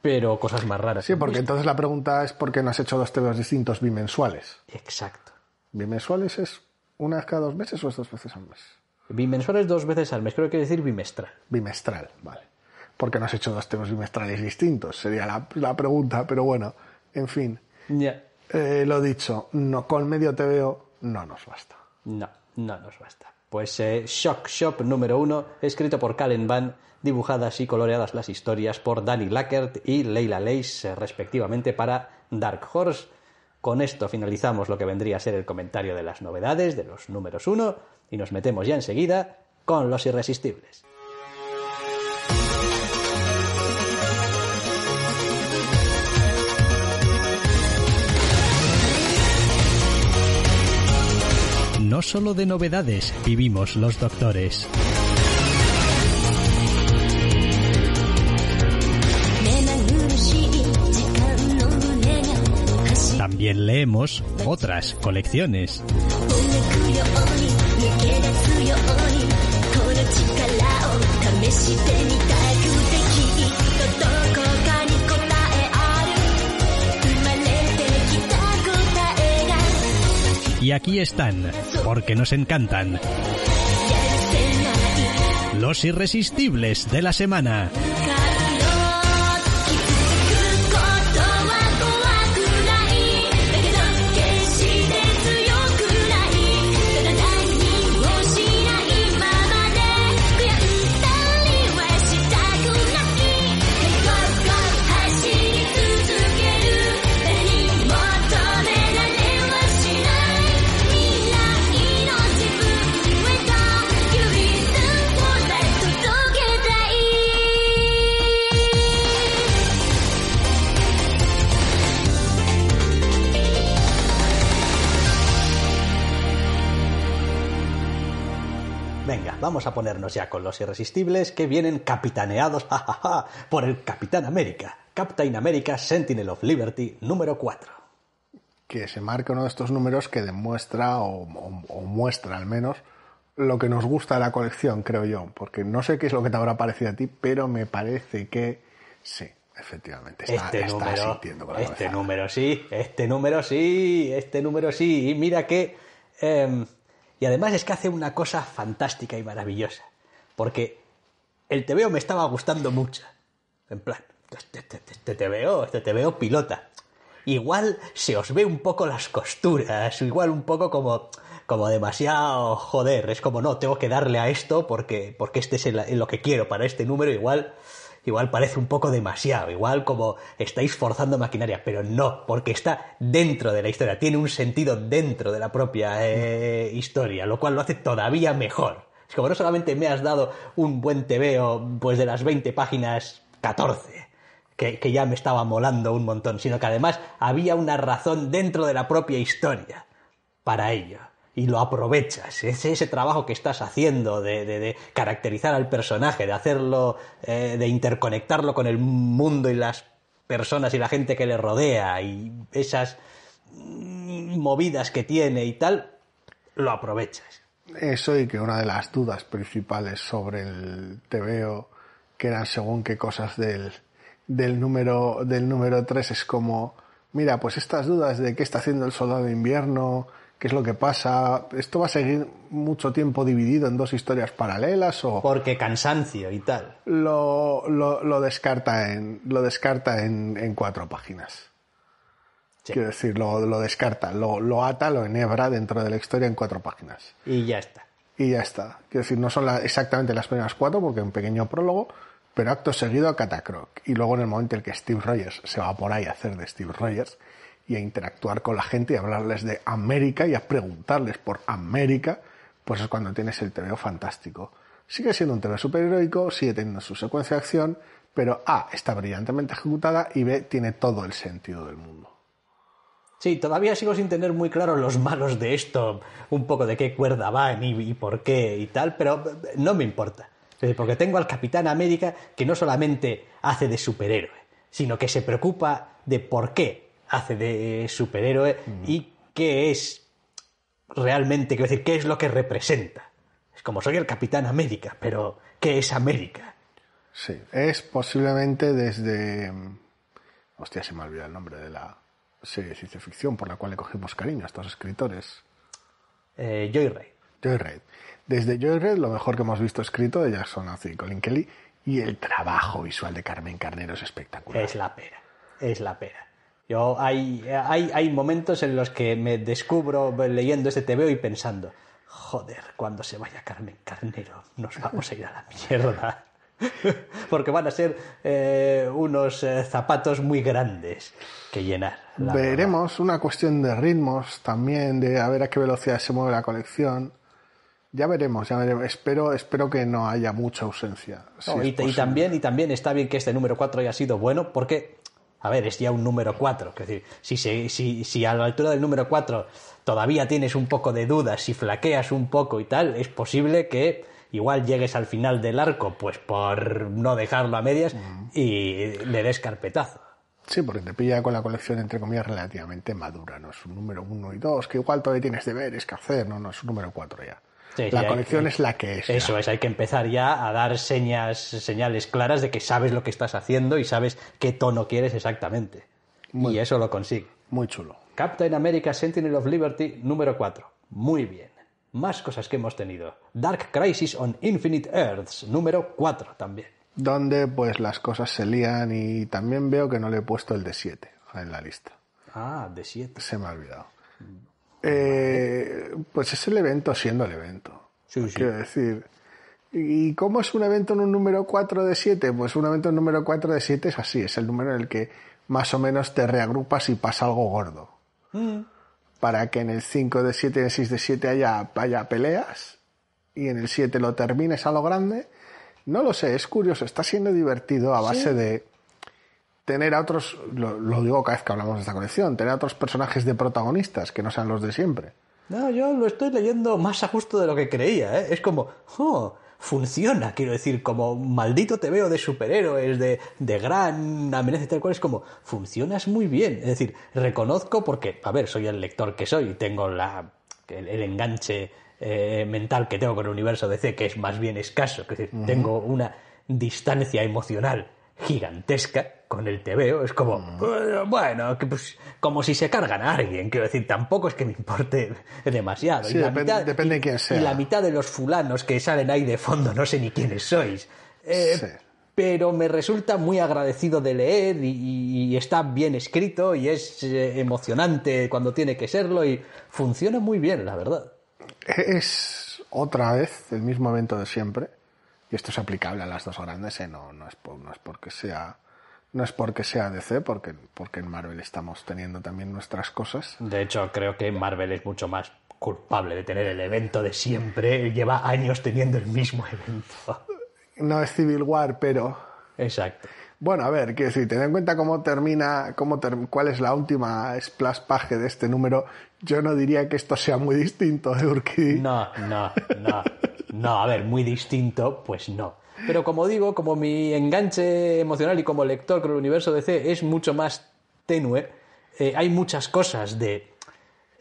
pero cosas más raras. Sí, porque entonces la pregunta es por qué no has hecho dos temas distintos bimensuales. Exacto. ¿Bimensuales es una vez cada dos meses o es dos veces al mes? Bimensuales dos veces al mes, creo que decir bimestral. Bimestral, vale porque no has hecho dos temas bimestrales distintos? Sería la, pregunta, pero bueno, en fin. Eh, lo dicho, no, con medio te veo no nos basta. No, no nos basta. Pues eh, Shock Shop número uno, escrito por Calen Van, dibujadas y coloreadas las historias por Danny Lackert y Leila Leis, eh, respectivamente, para Dark Horse. Con esto finalizamos lo que vendría a ser el comentario de las novedades de los números uno y nos metemos ya enseguida con los irresistibles. No solo de novedades vivimos los doctores. También leemos otras colecciones. y aquí están, porque nos encantan. Los irresistibles de la semana. vamos a ponernos ya con los irresistibles que vienen capitaneados <laughs> por el Capitán América, Captain America Sentinel of Liberty número 4. Que se marca uno de estos números que demuestra o, muestra al menos lo que nos gusta de la colección, creo yo, porque no sé qué es lo que te habrá parecido a ti, pero me parece que sí, efectivamente. Está, este número, con este número sí, este número sí, este número sí, y mira que... Em, y además es que hace una cosa fantástica y maravillosa. Porque el TVO me estaba gustando mucho. En plan, este, este, este, este veo este TVO, pilota. Igual se os ve un poco las costuras, igual un poco como, como demasiado joder. Es como, no, tengo que darle a esto porque, porque este es lo que quiero para este número. Igual igual parece un poco demasiado, igual como estáis forzando maquinaria, pero no, porque está dentro de la historia, tiene un sentido dentro de la propia eh, mm. historia, lo cual lo hace todavía mejor. Es como no solamente me has dado un buen tebeo, pues de las 20 páginas, 14. que ya me estaba molando un montón, sino que además había una razón dentro de la propia historia para ello y lo aprovechas. ese trabajo que estás haciendo de, de, caracterizar al personaje, de hacerlo, eh, de interconectarlo con el mundo y las personas y la gente que le rodea y esas movidas que tiene y tal, lo aprovechas. Eso y que una de las dudas principales sobre el veo que eran según qué cosas del, del número del número 3 es como, mira, pues estas dudas de qué está haciendo el soldado de invierno, qué es lo que pasa. ¿Esto va a seguir mucho tiempo dividido en dos historias paralelas o...? Porque cansancio y tal. Lo, descarta, en, lo descarta en, cuatro páginas. Quiero decir, lo, descarta, lo, lo ata, lo enhebra dentro de la historia en cuatro páginas. Y ya está. Y ya está. Quiero decir, no son exactamente las primeras cuatro porque un pequeño prólogo, pero acto seguido a Catacroc. Y luego en el momento en el que Steve Rogers se va por ahí a hacer de Steve Rogers, y a interactuar con la gente y hablarles de América y a preguntarles por América, pues es cuando tienes el TVO fantástico. Sigue siendo un TVO superheroico, sigue teniendo su secuencia de acción, pero A está brillantemente ejecutada y B tiene todo el sentido del mundo. Sí, todavía sigo sin tener muy claro los malos de esto, un poco de qué cuerda van y por qué y tal, pero no me importa. Porque tengo al Capitán América que no solamente hace de superhéroe, sino que se preocupa de por qué hace de superhéroe y qué es realmente, quiero decir, qué es lo que representa. Es como soy el Capitán América, pero ¿qué es América? Sí, es posiblemente desde... Hostia, se me ha olvidado el nombre de la serie de ciencia ficción por la cual le cogimos cariño a estos escritores. Eh, Joy Desde Desde Reid lo mejor que hemos visto escrito de Jackson Austin y Colin Kelly y el trabajo visual de Carmen Carnero es espectacular. Es la pera, es la pera. Yo hay, hay, momentos en los que me descubro leyendo este TVO y pensando, joder, cuando se vaya Carmen Carnero, nos vamos a ir a la mierda. <laughs> Porque van a ser eh, unos eh, zapatos muy grandes que llenar. Veremos una cuestión de ritmos también, de a ver a qué velocidad se mueve la colección. Ya veremos, ya Espero, espero que no haya mucha ausencia. y, también, y también está bien que este número 4 haya sido bueno, porque a ver, es ya un número 4. Es decir, si, si, si a la altura del número 4 todavía tienes un poco de dudas, si flaqueas un poco y tal, es posible que igual llegues al final del arco, pues por no dejarlo a medias y le des carpetazo. Sí, porque te pilla con la colección, entre comillas, relativamente madura. No es un número uno y dos, que igual todavía tienes deberes que hacer, no, no es un número 4 ya la colección es la que es. Eso es, hay que empezar ya a dar señas, señales claras de que sabes lo que estás haciendo y sabes qué tono quieres exactamente. y eso lo consigue. Muy chulo. Captain America Sentinel of Liberty número 4. Muy bien. Más cosas que hemos tenido. Dark Crisis on Infinite Earths número 4 también. Donde pues las cosas se lían y también veo que no le he puesto el de 7 en la lista. Ah, de 7. Se me ha olvidado. Eh, pues es el evento siendo el evento. Sí, sí. Quiero decir. ¿Y cómo es un evento en un número 4 de 7? Pues un evento en un número 4 de 7 es así, es el número en el que más o menos te reagrupas y pasa algo gordo. Mm. Para que en el 5 de 7 y en el 6 de 7 haya, peleas y en el 7 lo termines a lo grande. No lo sé, es curioso, está siendo divertido a base de tener a otros, lo, digo cada vez que hablamos de esta colección, tener a otros personajes de protagonistas que no sean los de siempre. No, yo lo estoy leyendo más a justo de lo que creía, ¿eh? Es como, oh, funciona, quiero decir, como maldito te veo de superhéroes, de, de gran amenaza y tal cual, es como, funcionas muy bien. Es decir, reconozco porque, a ver, soy el lector que soy, tengo la, el, enganche eh, mental que tengo con el universo DC, que es más bien escaso, es decir, tengo una distancia emocional gigantesca con el veo, Es como, mm. eh, bueno, pues, como si se cargan a alguien. Quiero decir, tampoco es que me importe demasiado. y la mitad, depende de quién la mitad de los fulanos que salen ahí de fondo, no sé ni quiénes sois. Eh, pero me resulta muy agradecido de leer y, está bien escrito y es eh, emocionante cuando tiene que serlo y funciona muy bien, la verdad. E-, es otra vez el mismo evento de siempre y esto es aplicable a las dos grandes, ¿eh? no, no, es no es porque sea no es porque sea DC, porque, porque en Marvel estamos teniendo también nuestras cosas. De hecho, creo que Marvel es mucho más culpable de tener el evento de siempre, lleva años teniendo el mismo <laughs> evento. No es Civil War, pero... Exacto. Bueno, a ver, que decir, ten en cuenta cómo termina, cómo cuál es la última splash page de este número. Yo no diría que esto sea muy distinto de Urquidy. No, no, no. No, a ver, muy distinto, pues no. Pero como digo, como mi enganche emocional y como lector con el universo DC es mucho más tenue, eh, hay muchas cosas de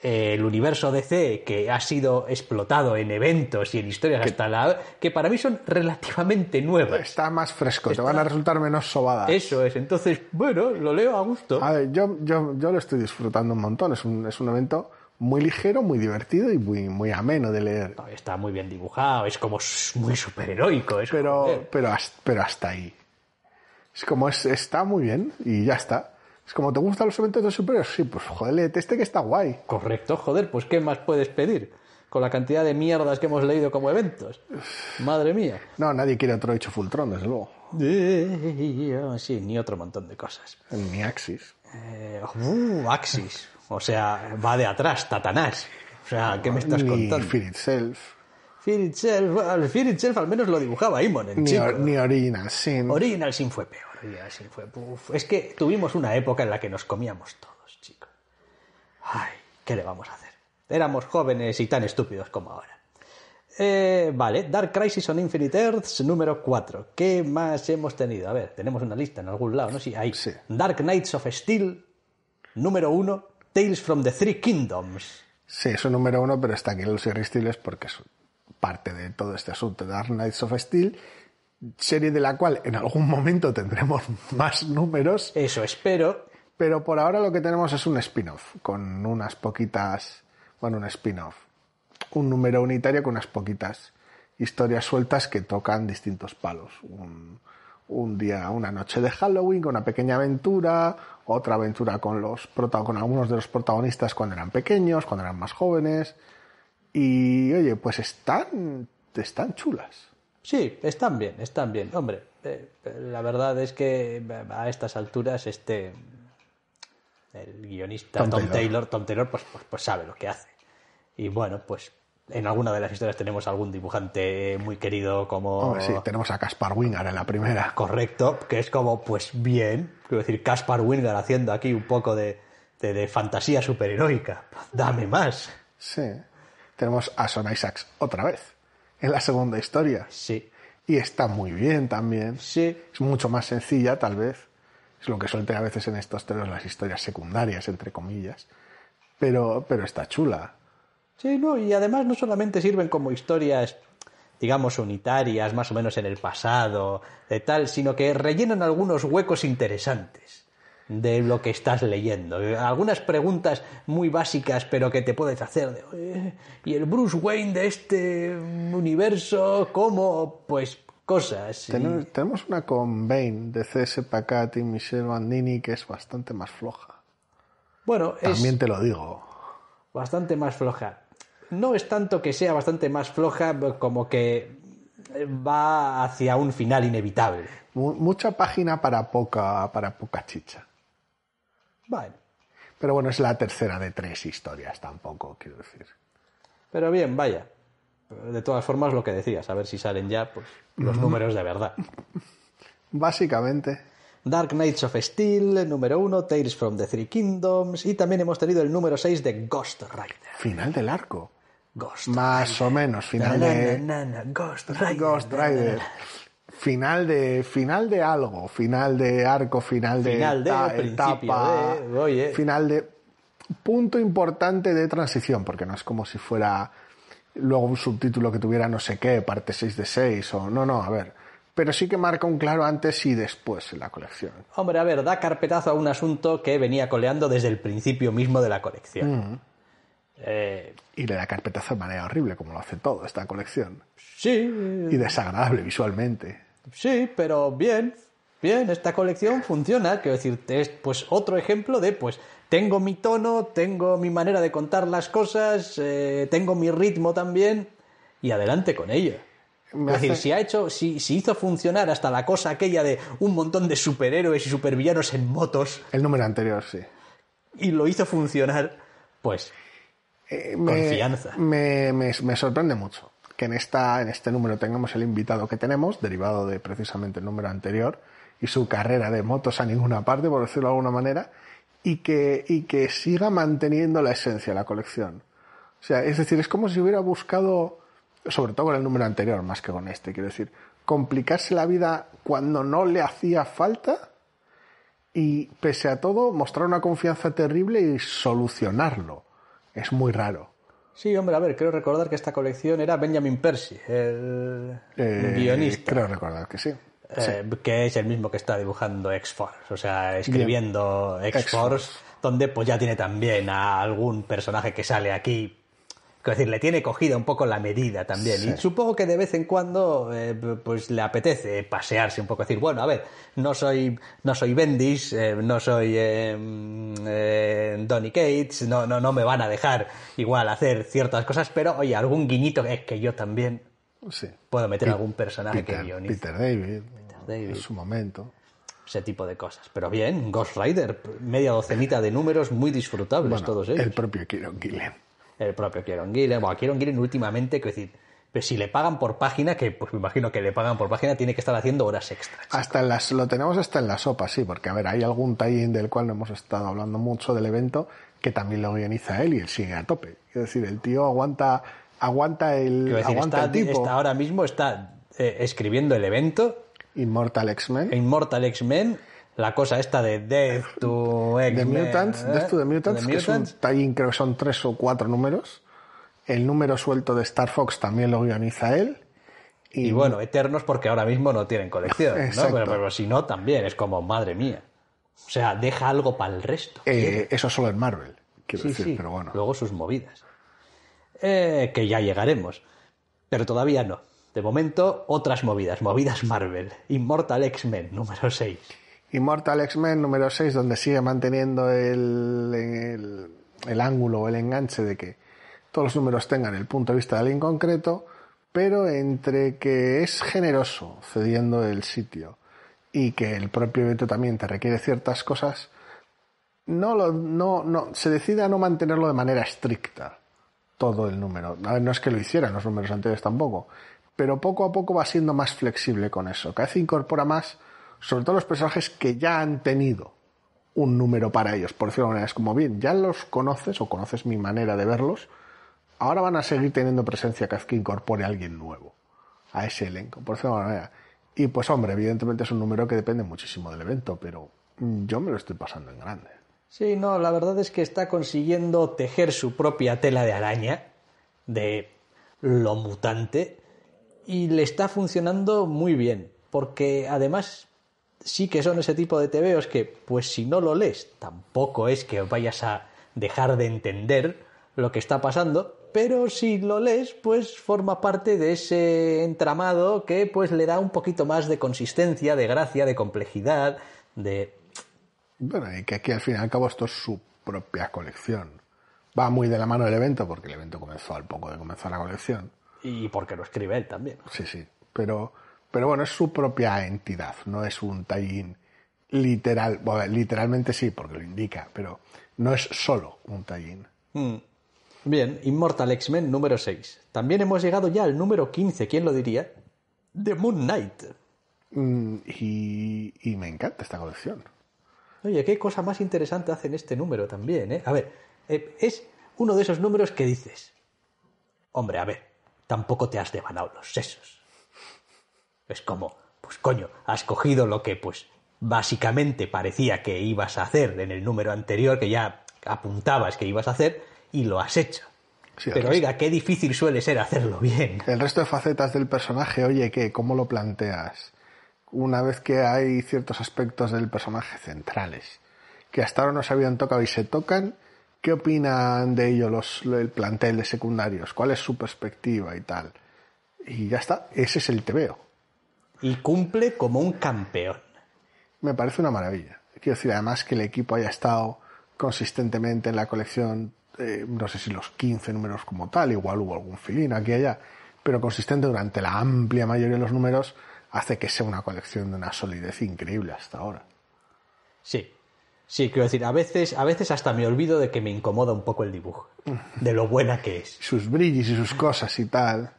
eh, el universo DC que ha sido explotado en eventos y en historias hasta la que para mí son relativamente nuevas. Está más fresco, te van a resultar menos sobadas. Eso es, entonces, bueno, lo leo a gusto. A ver, yo, yo, yo lo estoy disfrutando un montón, es un, es un evento muy ligero, muy divertido y muy, muy ameno de leer. Está muy bien dibujado, es como muy superheroico. pero, pero, pero hasta ahí. Es como, es, está muy bien y ya está. Es como, ¿te gustan los eventos de superhéroes? Sí, pues joder, este que está guay. Correcto, joder, pues ¿qué más puedes pedir? Con la cantidad de mierdas que hemos leído como eventos. Madre mía. No, nadie quiere otro hecho Fultron, desde luego. Eh, eh, eh, oh, sí, ni otro montón de cosas. Ni Axis. uh, Axis. O sea, va de atrás, Tatanás. O sea, ¿qué me estás contando? Fear Self. Fear Itself, Fear al menos lo dibujaba Imon ni, ni Original Sin. Original Sin fue peor. Original Sin fue, Es que tuvimos una época en la que nos comíamos todos, chicos. Ay, ¿qué le vamos a hacer? Éramos jóvenes y tan estúpidos como ahora. Eh, vale, Dark Crisis on Infinite Earths número 4. ¿Qué más hemos tenido? A ver, tenemos una lista en algún lado, ¿no? Sí, ahí. Dark Knights of Steel número 1. Tales from the Three Kingdoms. Sí, es un número uno, pero está aquí en los Series porque es parte de todo este asunto. de Dark Knights of Steel, serie de la cual en algún momento tendremos <laughs> más números. Eso espero. Pero por ahora lo que tenemos es un spin-off, con unas poquitas. Bueno, un spin-off. Un número unitario con unas poquitas historias sueltas que tocan distintos palos. Un, un día, una noche de Halloween, con una pequeña aventura, otra aventura con, los, algunos de los protagonistas cuando eran pequeños, cuando eran más jóvenes. Y oye, pues están, están chulas. Sí, están bien, están bien. Hombre, eh, la verdad es que a estas alturas este el guionista Tom, Taylor. Tom Taylor pues, pues, pues sabe lo que hace. Y bueno, pues en alguna de las historias tenemos algún dibujante muy querido como... sí, tenemos a Caspar Winger en la primera. Correcto, que es como, pues bien, quiero decir, Caspar Winger haciendo aquí un poco de, fantasía superheroica. Dame más. Sí. Tenemos a Son Isaacs otra vez, en la segunda historia. Sí. Y está muy bien también. Sí. Es mucho más sencilla, tal vez. Es lo que suelten a veces en estos temas las historias secundarias, entre comillas. Pero, pero está chula. Sí, no, y además no solamente sirven como historias, digamos, unitarias, más o menos en el pasado, de tal, sino que rellenan algunos huecos interesantes de lo que estás leyendo. Algunas preguntas muy básicas, pero que te puedes hacer. Eh, ¿Y el Bruce Wayne de este universo? ¿Cómo? Pues cosas. tenemos una con Bane de C.S. Pacati y Michel Bandini que es bastante más floja. Bueno, También te lo digo. Bastante más floja no es tanto que sea bastante más floja como que va hacia un final inevitable. Mucha página para poca, para poca chicha. Vale. Pero bueno, es la tercera de tres historias tampoco, quiero decir. Pero bien, vaya. De todas formas, lo que decías, a ver si salen ya pues, los números de verdad. Básicamente. Dark Knights of Steel, número uno. Tales from the Three Kingdoms, y también hemos tenido el número seis de Ghost Rider. Final del arco. Ghost Más o menos, final de. Ghost Rider. Ghost Rider. Final de, final de algo, final de arco, final de, final de etapa, oye. final de punto importante de transición, porque no es como si fuera luego un subtítulo que tuviera no sé qué, parte 6 de 6 o no, no, a ver. Pero sí que marca un claro antes y después en la colección. Hombre, a ver, da carpetazo a un asunto que venía coleando desde el principio mismo de la colección. Mm. Eh, y le da carpetazo de manera horrible, como lo hace todo esta colección. Sí. Y desagradable visualmente. Sí, pero bien, bien, esta colección funciona. Quiero decir, es pues otro ejemplo de pues tengo mi tono, tengo mi manera de contar las cosas, eh, tengo mi ritmo también, y adelante con ello. es decir, si ha hecho, si, si, hizo funcionar hasta la cosa aquella de un montón de superhéroes y supervillanos en motos. El número anterior, sí. Y lo hizo funcionar, pues eh, me, Confianza. Me, sorprende mucho que en, esta, en este número tengamos el invitado que tenemos, derivado de precisamente el número anterior, y su carrera de motos a ninguna parte, por decirlo de alguna manera, y que, y que siga manteniendo la esencia de la colección. O sea, es decir, es como si hubiera buscado, sobre todo con el número anterior, más que con este, quiero decir, complicarse la vida cuando no le hacía falta y, pese a todo, mostrar una confianza terrible y solucionarlo es muy raro. Sí, hombre, a ver, creo recordar que esta colección era Benjamin Percy, el eh, guionista. Creo recordar que eh, sí. Que es el mismo que está dibujando X-Force, o sea, escribiendo X-Force, donde pues ya tiene también a algún personaje que sale aquí es decir, le tiene cogida un poco la medida también. Y supongo que de vez en cuando eh, pues le apetece pasearse un poco, decir, bueno, a ver, no soy, no soy Bendis, eh, no soy eh, mm, Donny Cates, no, no, no me van a dejar igual hacer ciertas cosas, pero oye, algún guiñito es que yo también puedo meter algún personaje que Peter David, Peter David. En su momento ese tipo de cosas. Pero bien, Ghost Rider, media docenita de números muy disfrutables todos ellos. El propio Kieron Gillen el propio Kieron Gillen. a Kieron Gillen últimamente, que decir, pero si le pagan por página, que pues me imagino que le pagan por página, tiene que estar haciendo horas extras. Hasta las, lo tenemos hasta en la sopa, sí, porque a ver, hay algún tie del cual no hemos estado hablando mucho del evento, que también lo organiza él y él sigue a tope. Es decir, el tío aguanta, aguanta el, aguanta el ahora mismo está eh, escribiendo el evento. Inmortal X-Men. Immortal X-Men la cosa esta de Death to X. The Mutants, ¿eh? Death to the Mutants, que es un creo que son tres o cuatro números. El número suelto de Star Fox también lo guioniza él. Y, bueno, Eternos porque ahora mismo no tienen colección, ¿no? Pero, si no, también es como, madre mía. O sea, deja algo para el resto. Eh, eso solo en Marvel, quiero decir, sí. pero bueno. Luego sus movidas. Eh, que ya llegaremos. Pero todavía no. De momento, otras movidas, movidas Marvel. Immortal X-Men, número 6. Immortal X-Men número 6, donde sigue manteniendo el, el, ángulo o el enganche de que todos los números tengan el punto de vista de alguien concreto, pero entre que es generoso cediendo el sitio y que el propio evento también te requiere ciertas cosas, no, lo, no, no se decide a no mantenerlo de manera estricta todo el número. no es que lo hicieran los números anteriores tampoco, pero poco a poco va siendo más flexible con eso. Cada vez incorpora más sobre todo los personajes que ya han tenido un número para ellos, por decirlo de manera, es como bien, ya los conoces o conoces mi manera de verlos, ahora van a seguir teniendo presencia vez que incorpore a alguien nuevo a ese elenco, por decirlo de manera. Y pues hombre, evidentemente es un número que depende muchísimo del evento, pero mm, yo me lo estoy pasando en grande. Sí, no, la verdad es que está consiguiendo tejer su propia tela de araña de lo mutante y le está funcionando muy bien, porque además sí que son ese tipo de tebeos que, pues si no lo lees, tampoco es que vayas a dejar de entender lo que está pasando, pero si lo lees, pues forma parte de ese entramado que pues le da un poquito más de consistencia, de gracia, de complejidad, de... Bueno, y que aquí al fin y al cabo esto es su propia colección. Va muy de la mano del evento, porque el evento comenzó al poco de comenzar la colección. Y porque lo escribe él también. Sí, sí, pero pero bueno, es su propia entidad, no es un tallín literal, bueno, literalmente sí, porque lo indica, pero no es solo un tallín. Hmm. Bien, Immortal X-Men número 6. También hemos llegado ya al número 15, ¿quién lo diría? The Moon Knight. Mm, y, me encanta esta colección. Oye, qué cosa más interesante hacen este número también, ¿eh? A ver, eh, es uno de esos números que dices, hombre, a ver, tampoco te has devanado los sesos. Es como, pues coño, has cogido lo que pues básicamente parecía que ibas a hacer en el número anterior, que ya apuntabas que ibas a hacer, y lo has hecho. Pero oiga, qué difícil suele ser hacerlo bien. El resto de facetas del personaje, oye, ¿qué? ¿Cómo lo planteas? Una vez que hay ciertos aspectos del personaje centrales que hasta ahora no se habían tocado y se tocan, ¿qué opinan de ello los, el plantel de secundarios? ¿Cuál es su perspectiva y tal? Y ya está, ese es el te veo y cumple como un campeón. Me parece una maravilla. Quiero decir, además que el equipo haya estado consistentemente en la colección, eh, no sé si los 15 números como tal, igual hubo algún filín aquí y allá, pero consistente durante la amplia mayoría de los números, hace que sea una colección de una solidez increíble hasta ahora. Sí, Sí, quiero decir, a veces, a veces hasta me olvido de que me incomoda un poco el dibujo, de lo buena que es. <laughs> Sus brillos y sus cosas y tal.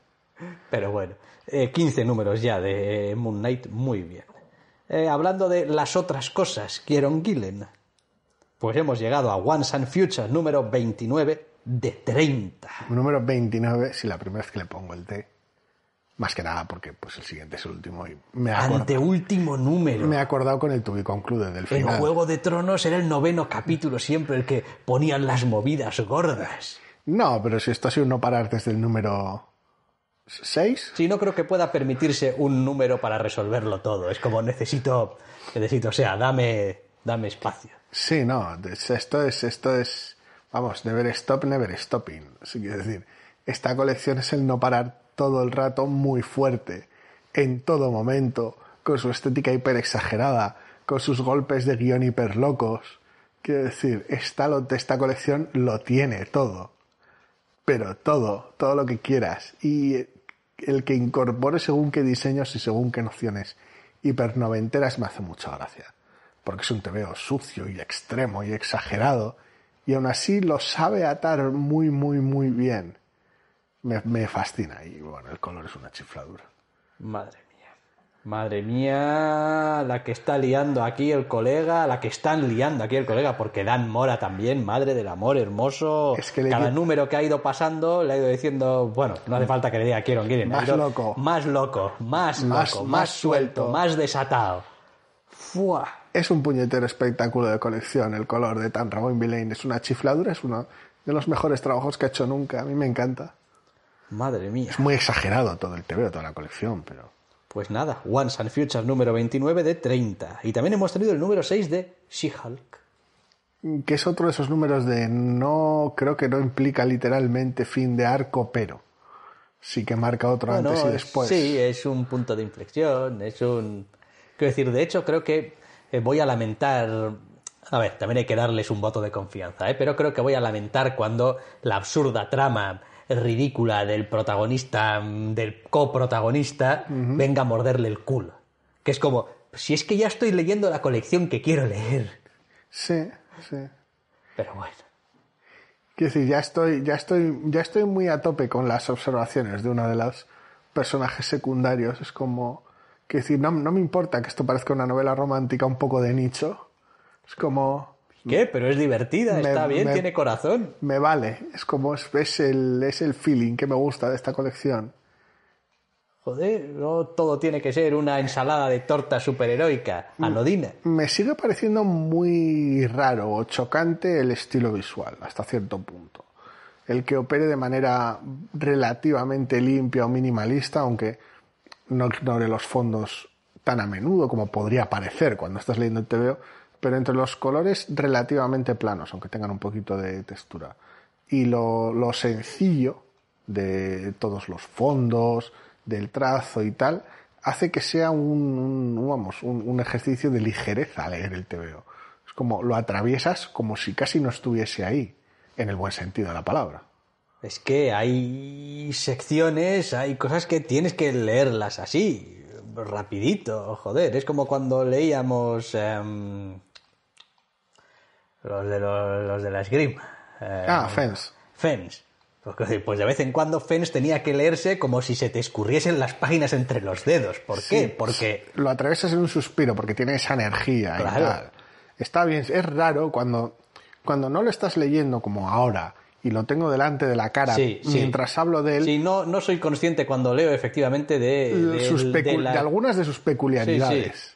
Pero bueno. 15 eh, números ya de eh, Moon Knight muy bien. Eh, hablando de las otras cosas, Kieron Gillen. Pues hemos llegado a Once and Future número 29 de 30. Número 29, si la primera vez que le pongo el T. Más que nada porque pues el siguiente es el último. Y me Anteúltimo número. Me he acordado con el y concludo del final. El Juego de Tronos era el noveno capítulo siempre el que ponían las movidas gordas. No, pero si esto ha sido no parar desde el número ¿Seis? Sí, no creo que pueda permitirse un número para resolverlo todo. Es como necesito, necesito, o sea, dame, dame espacio. Sí, no, esto es, esto es, vamos, never stop, never stopping. Sí, quiero decir, esta colección es el no parar todo el rato muy fuerte, en todo momento, con su estética hiper exagerada, con sus golpes de guión hiper locos. Quiero decir, esta, esta colección lo tiene todo. Pero todo, todo lo que quieras. Y el que incorpore según qué diseños y según qué nociones hipernoventeras me hace mucha gracia, porque es un tebeo sucio y extremo y exagerado, y aún así lo sabe atar muy, muy, muy bien. Me, fascina y bueno, el color es una chifladura. Madre Madre mía, la que está liando aquí el colega, la que están liando aquí el colega, porque Dan Mora también, madre del amor hermoso. Cada número que ha ido pasando le ha ido diciendo, bueno, no hace falta que le diga quiero, quieren. Más loco. Más loco, más, más loco, más, suelto, más desatado. Fua. Es un puñetero espectáculo de colección el color de Tan Ramón Villain. Es una chifladura, es uno de los mejores trabajos que ha hecho nunca. A mí me encanta. Madre mía. Es muy exagerado todo el TV, toda la colección, pero. Pues nada, Once and Futures número 29 de 30. Y también hemos tenido el número 6 de She-Hulk. Que es otro de esos números de no, creo que no implica literalmente fin de arco, pero sí que marca otro antes y después. Sí, es un punto de inflexión, es un... Quiero decir, de hecho creo que eh, voy a lamentar a ver, también hay que darles un voto de confianza, ¿eh? pero creo que voy a lamentar cuando la absurda trama ridícula del protagonista, del coprotagonista, venga a morderle el culo. Que es como, si es que ya estoy leyendo la colección que quiero leer. Sí, sí. Pero bueno. Quiero decir, ya estoy, ya estoy, ya estoy muy a tope con las observaciones de uno de los personajes secundarios. Es como, que decir, no, no me importa que esto parezca una novela romántica un poco de nicho. Es como, ¿Qué? Pero es divertida, está bien, tiene corazón. Me vale, es como es, el, feeling que me gusta de esta colección. Joder, no todo tiene que ser una ensalada de torta superheroica, mm, anodina. Me sigue pareciendo muy raro o chocante el estilo visual, hasta cierto punto. El que opere de manera relativamente limpia o minimalista, aunque no ignore los fondos tan a menudo como podría parecer cuando estás leyendo el TVO, pero entre los colores relativamente planos, aunque tengan un poquito de textura, y lo, sencillo de todos los fondos, del trazo y tal, hace que sea un, vamos, un, ejercicio de ligereza leer el TVO. Es como lo atraviesas como si casi no estuviese ahí, en el buen sentido de la palabra. Es que hay secciones, hay cosas que tienes que leerlas así, rapidito, joder. Es como cuando leíamos... Em, los de, los, de la scream eh, ah, Fens. Fens. Pues, pues, pues de vez en cuando Fens tenía que leerse como si se te escurriesen las páginas entre los dedos. ¿Por qué? porque... Lo atravesas en un suspiro, porque tiene esa energía y tal. Está bien, es raro cuando, cuando no lo estás leyendo como ahora y lo tengo delante de la cara mientras hablo de él. Sí, no, no soy consciente cuando leo efectivamente de... de, de algunas de sus peculiaridades.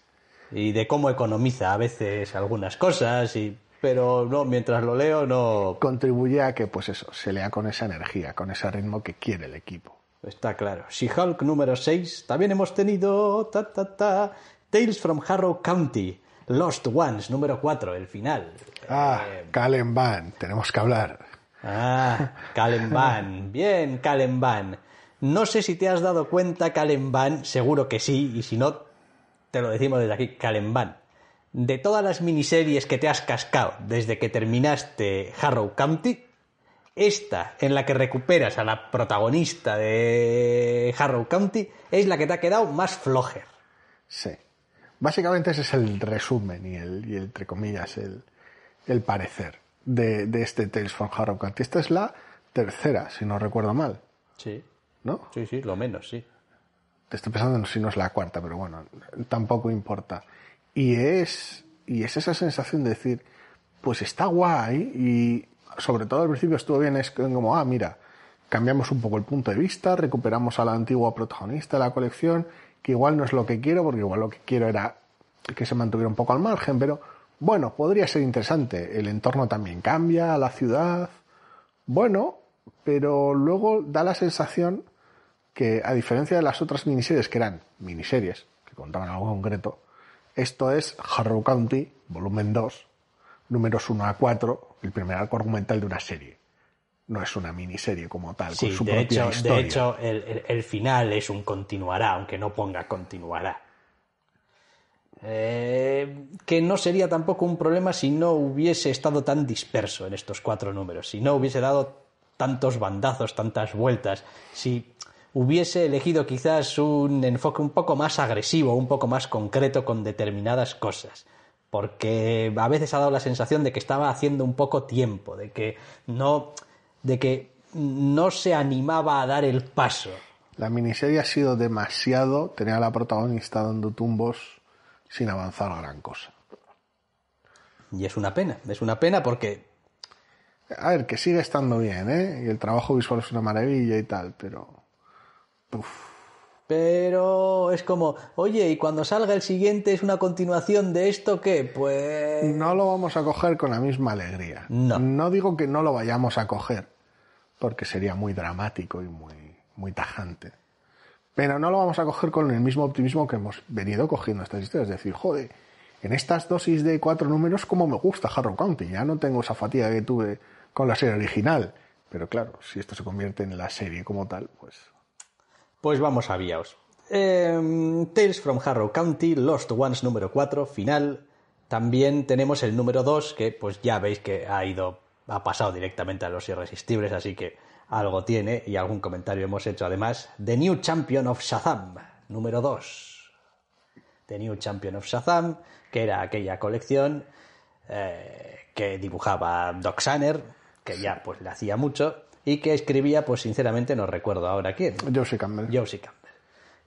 Y de cómo economiza a veces algunas cosas y pero no, mientras lo leo no... Contribuye a que, pues eso, se lea con esa energía, con ese ritmo que quiere el equipo. Está claro. Si hulk número 6, también hemos tenido... Ta, ta, ta, Tales from Harrow County, Lost Ones, número 4, el final. Ah, eh... tenemos que hablar. Ah, Calenban, <laughs> bien, Calenban. No sé si te has dado cuenta, Calenban. seguro que sí, y si no, te lo decimos desde aquí, Calenban de todas las miniseries que te has cascado desde que terminaste Harrow County, esta en la que recuperas a la protagonista de Harrow County es la que te ha quedado más flojer. Sí. Básicamente ese es el resumen y, el, entre comillas, el, parecer de, este Tales from Harrow County. Esta es la tercera, si no recuerdo mal. Sí. ¿No? Sí, sí, lo menos, sí. Te Estoy pensando si no es la cuarta, pero bueno, tampoco importa. Y es, y es esa sensación de decir, pues está guay y sobre todo al principio estuvo bien, es como, ah, mira, cambiamos un poco el punto de vista, recuperamos a la antigua protagonista de la colección, que igual no es lo que quiero, porque igual lo que quiero era que se mantuviera un poco al margen, pero bueno, podría ser interesante. El entorno también cambia, la ciudad, bueno, pero luego da la sensación que, a diferencia de las otras miniseries, que eran miniseries, que contaban algo concreto, esto es Harrow County, volumen 2, números 1 a 4, el primer arco argumental de una serie. No es una miniserie como tal, con su de propia hecho, De hecho, el, final es un continuará, aunque no ponga continuará. Eh, que no sería tampoco un problema si no hubiese estado tan disperso en estos cuatro números, si no hubiese dado tantos bandazos, tantas vueltas, si hubiese elegido quizás un enfoque un poco más agresivo, un poco más concreto con determinadas cosas. Porque a veces ha dado la sensación de que estaba haciendo un poco tiempo, de que no, de que no se animaba a dar el paso. La miniserie ha sido demasiado Tenía a la protagonista dando tumbos sin avanzar gran cosa. Y es una pena, es una pena porque... A ver, que sigue estando bien, ¿eh? Y el trabajo visual es una maravilla y tal, pero... Pero es como, oye, y cuando salga el siguiente es una continuación de esto, ¿qué? Pues... No lo vamos a coger con la misma alegría. No. No digo que no lo vayamos a coger, porque sería muy dramático y muy, muy tajante. Pero no lo vamos a coger con el mismo optimismo que hemos venido cogiendo estas historias. Es decir, joder, en estas dosis de cuatro números, como me gusta Harrow County. Ya no tengo esa fatiga que tuve con la serie original. Pero claro, si esto se convierte en la serie como tal, pues pues vamos a Biaos. Em, Tales from Harrow County, Lost Ones número 4, final. También tenemos el número 2, que pues ya veis que ha ido, ha pasado directamente a los irresistibles, así que algo tiene y algún comentario hemos hecho además. The New Champion of Shazam, número 2. The New Champion of Shazam, que era aquella colección eh, que dibujaba Doc Sanner, que ya pues le hacía mucho, y que escribía, pues sinceramente no recuerdo ahora quién. Josie Campbell. Josie Campbell.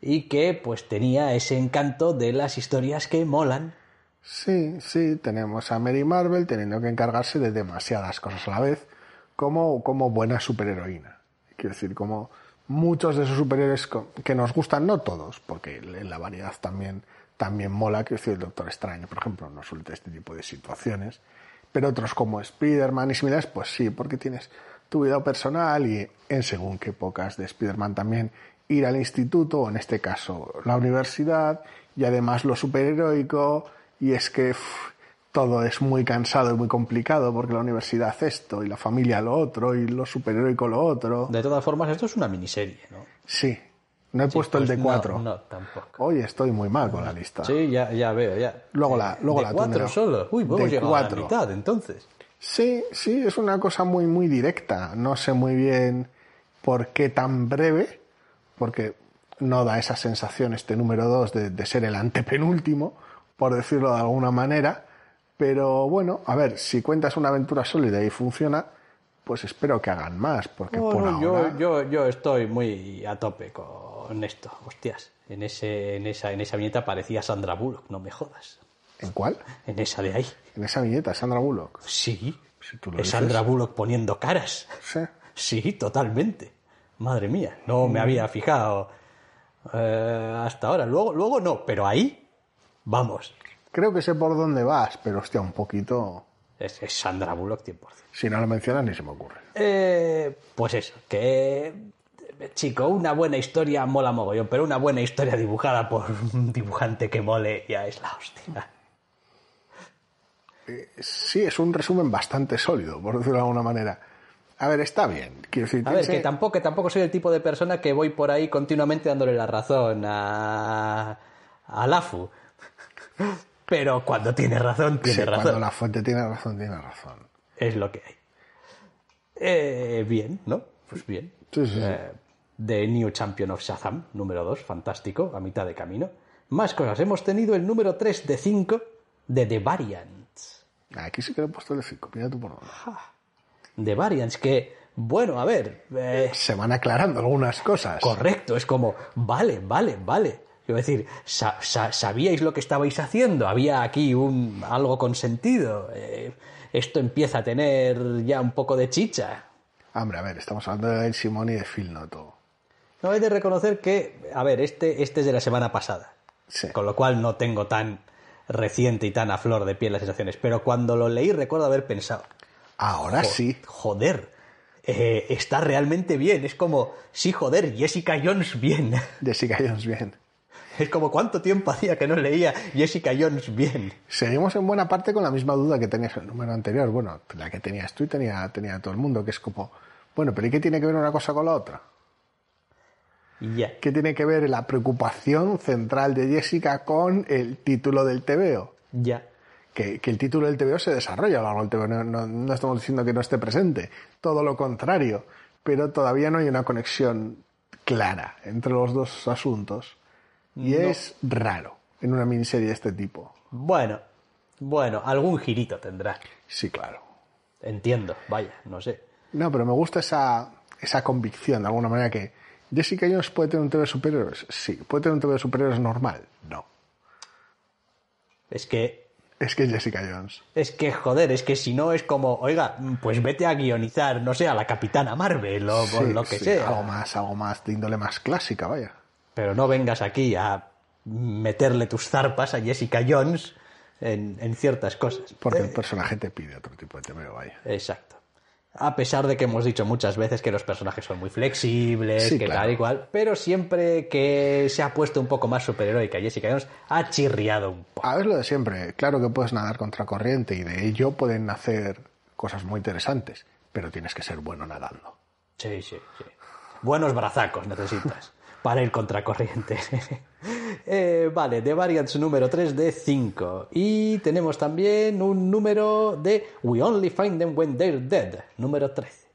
Y que pues tenía ese encanto de las historias que molan. Sí, sí, tenemos a Mary Marvel teniendo que encargarse de demasiadas cosas a la vez, como, como buena superheroína. Quiero decir, como muchos de esos superhéroes que nos gustan, no todos, porque la variedad también, también mola, que decir, el Doctor Extraño, por ejemplo, no suelta este tipo de situaciones, pero otros como Spider-Man y similares, pues sí, porque tienes tu vida personal y en según qué pocas de Spider-Man también ir al instituto, o en este caso la universidad, y además lo superheroico, y es que todo es muy cansado y muy complicado porque la universidad esto y la familia lo otro y lo superheroico lo otro. De todas formas, esto es una miniserie, ¿no? Sí. No he puesto el pues de cuatro. No, tampoco. Hoy estoy muy mal con la lista. Sí, ya, ya veo, ya. Luego la, luego ¿De la cuatro solo? Uy, podemos de cuatro. a la mitad, entonces. Sí, sí, es una cosa muy, muy directa. No sé muy bien por qué tan breve, porque no da esa sensación este número dos de, ser el antepenúltimo, por decirlo de alguna manera. Pero bueno, a ver, si cuentas una aventura sólida y funciona, pues espero que hagan más, porque oh, yo, yo, estoy muy a tope con esto, hostias. En, ese, en, esa, en esa viñeta parecía Sandra Bullock, no me jodas. ¿En cuál? En esa de ahí. En esa viñeta, Sandra Bullock. Sí. es Sandra Bullock poniendo caras. Sí. Sí, totalmente. Madre mía, no me mm. había fijado eh, hasta ahora. Luego, luego no, pero ahí vamos. Creo que sé por dónde vas, pero hostia, un poquito. Es, Sandra Bullock 100%. Si no lo mencionas, ni se me ocurre. Eh, pues eso, que. Chico, una buena historia mola mogollón, pero una buena historia dibujada por un dibujante que mole ya es la hostia. Eh, sí es un resumen bastante sólido, por decirlo de alguna manera. A ver, está bien. a ver, que tampoco, soy el tipo de persona que voy por ahí continuamente dándole la razón a, Lafu. <laughs> Pero cuando tiene razón, tiene razón. Cuando la fuente tiene razón, tiene razón. Es lo que hay. Eh, bien, ¿no? Pues bien. Sí, sí, eh, The New Champion of Shazam, número 2, fantástico, a mitad de camino. Más cosas. Hemos tenido el número 3 de 5 de The Variant Aquí sí que lo he puesto el 5, mira tú por De Variants, que, bueno, a ver. Eh, Se van aclarando algunas cosas. Correcto, es como, vale, vale, vale. Quiero decir, sabíais lo que estabais haciendo, había aquí un, algo con sentido? Eh, esto empieza a tener ya un poco de chicha. Hombre, a ver, estamos hablando de Simón y de Phil Noto. No hay de reconocer que, a ver, este, este es de la semana pasada. Con lo cual no tengo tan reciente y tan a flor de piel las sensaciones. Pero cuando lo leí recuerdo haber pensado. Ahora sí. Joder. Eh, está realmente bien. Es como, sí, joder, Jessica Jones bien. <laughs> Jessica Jones bien. Es como cuánto tiempo hacía que no leía Jessica Jones bien. Seguimos en buena parte con la misma duda que tenías en el número anterior. Bueno, la que tenías tú y tenía, tenía todo el mundo, que es como, bueno, pero ¿y qué tiene que ver una cosa con la otra? ¿Qué tiene que ver la preocupación central de Jessica con el título del TVO. Ya. Que, el título del TVO se desarrolla a lo largo del no, estamos diciendo que no esté presente, todo lo contrario, pero todavía no hay una conexión clara entre los dos asuntos. Y es raro en una miniserie de este tipo. Bueno, bueno, algún girito tendrá. Sí, claro. Entiendo, vaya, no sé. No, pero me gusta esa convicción, de alguna manera, que, ¿Jessica Jones puede tener un tema de superhéroes? Sí. ¿Puede tener un tema de superhéroes normal? No. Es que. Es que Jessica Jones. Es que, joder, es que si no es como, oiga, pues vete a guionizar, no sé, a la Capitana Marvel o lo que sea. Algo más, algo más de más clásica, vaya. Pero no vengas aquí a meterle tus zarpas a Jessica Jones en, ciertas cosas. Porque el eh, personaje te pide otro tipo de tema, vaya. Exacto. A pesar de que hemos dicho muchas veces que los personajes son muy flexibles, que tal y cual, pero siempre que se ha puesto un poco más superheroica Jessica Jones, ha chirriado un poco. A ver lo de siempre, claro que puedes nadar contra corriente y de ello pueden hacer cosas muy interesantes, pero tienes que ser bueno nadando. Sí, sí, sí. Buenos brazacos necesitas <laughs> para ir contracorriente. Eh, vale, de Variants número 3 de 5. Y tenemos también un número de We Only Find Them When They're Dead, número 13.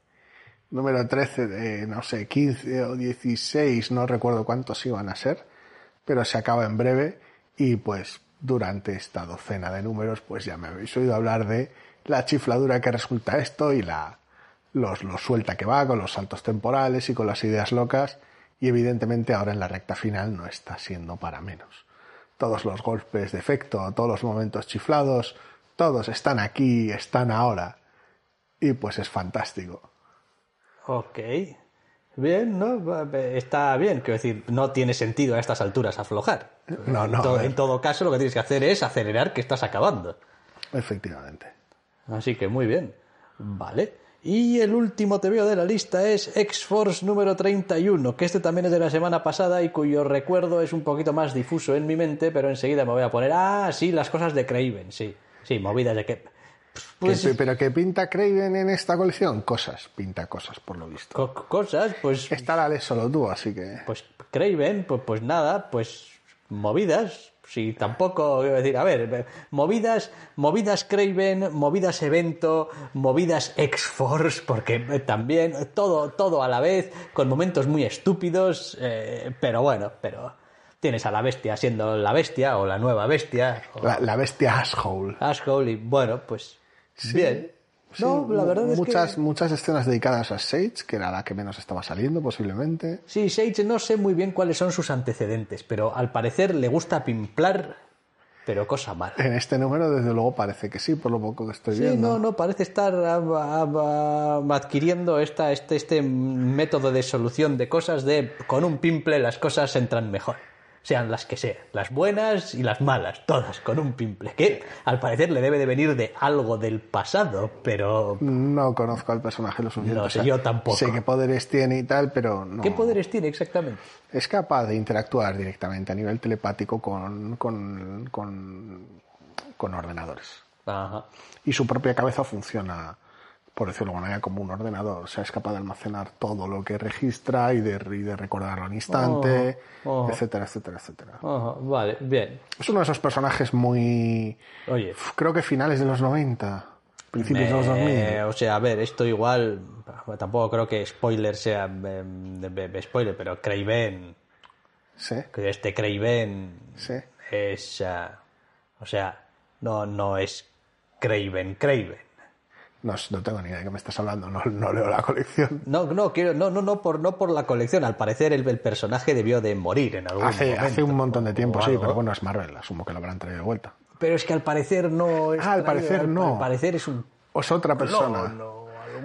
Número 13 de, no sé, 15 o 16, no recuerdo cuántos iban a ser, pero se acaba en breve y pues durante esta docena de números pues ya me habéis oído hablar de la chifladura que resulta esto y la los suelta que va con los saltos temporales y con las ideas locas y evidentemente ahora en la recta final no está siendo para menos. Todos los golpes de efecto, todos los momentos chiflados, todos están aquí, están ahora. Y pues es fantástico. Ok. Bien, ¿no? Está bien, quiero decir, no tiene sentido a estas alturas aflojar. No, no. En, en todo caso, lo que tienes que hacer es acelerar que estás acabando. Efectivamente. Así que muy bien. Vale. Y el último veo de la lista es X-Force número 31, que este también es de la semana pasada y cuyo recuerdo es un poquito más difuso en mi mente, pero enseguida me voy a poner, ah, sí, las cosas de Craven, sí, sí, movidas de que... Pues ¿Pero ¿Qué, pero pinta Craven en esta colección, cosas, pinta cosas por lo visto. cosas, pues... Esta la solo tú, así que... Pues Craven, pues, pues nada, pues movidas, si tampoco, quiero decir, a ver, movidas, movidas Craven, movidas evento, movidas X-Force, porque eh, también eh, todo, todo a la vez, con momentos muy estúpidos, eh, pero bueno, pero tienes a la bestia siendo la bestia o la nueva bestia. La, bestia asshole. Asshole, y bueno, pues bien no, la verdad es muchas, que... Muchas escenas dedicadas a Sage, que era la que menos estaba saliendo posiblemente. Sí, Sage no sé muy bien cuáles son sus antecedentes, pero al parecer le gusta pimplar, pero cosa mala. En este número desde luego parece que sí, por lo poco que estoy viendo. Sí, no, no, parece estar adquiriendo esta, este, este método de solución de cosas de con un pimple las cosas entran mejor sean las que sean, las buenas y las malas, todas con un pimple, que al parecer le debe de venir de algo del pasado, pero... No conozco al personaje los suficiente. No sé, yo tampoco. Sé qué poderes tiene y tal, pero ¿Qué poderes tiene exactamente? Es capaz de interactuar directamente a nivel telepático con, con, con, con ordenadores. Ajá. Y su propia cabeza funciona por decirlo de alguna manera, como un ordenador. O sea, es capaz de almacenar todo lo que registra y de, recordarlo al instante, etcétera, etcétera, etcétera. vale, bien. Es uno de esos personajes muy... Oye. Creo que finales de los 90, principios de los 2000. O sea, a ver, esto igual... Tampoco creo que spoiler sea... Em, spoiler, pero Craven... Sí. Que este Craven... Sí. Es... Eh, o sea, no, no es Craven Craven no, tengo ni idea de qué me estás hablando, no, leo la colección. No, no, quiero, no, no, no por, no por la colección. Al parecer el, personaje debió de morir en algún hace, momento. Hace un montón de tiempo, sí, pero bueno, es Marvel, asumo que lo habrán traído de vuelta. Pero es que al parecer no es. Ah, al parecer no. Al parecer es un. O es otra persona. no.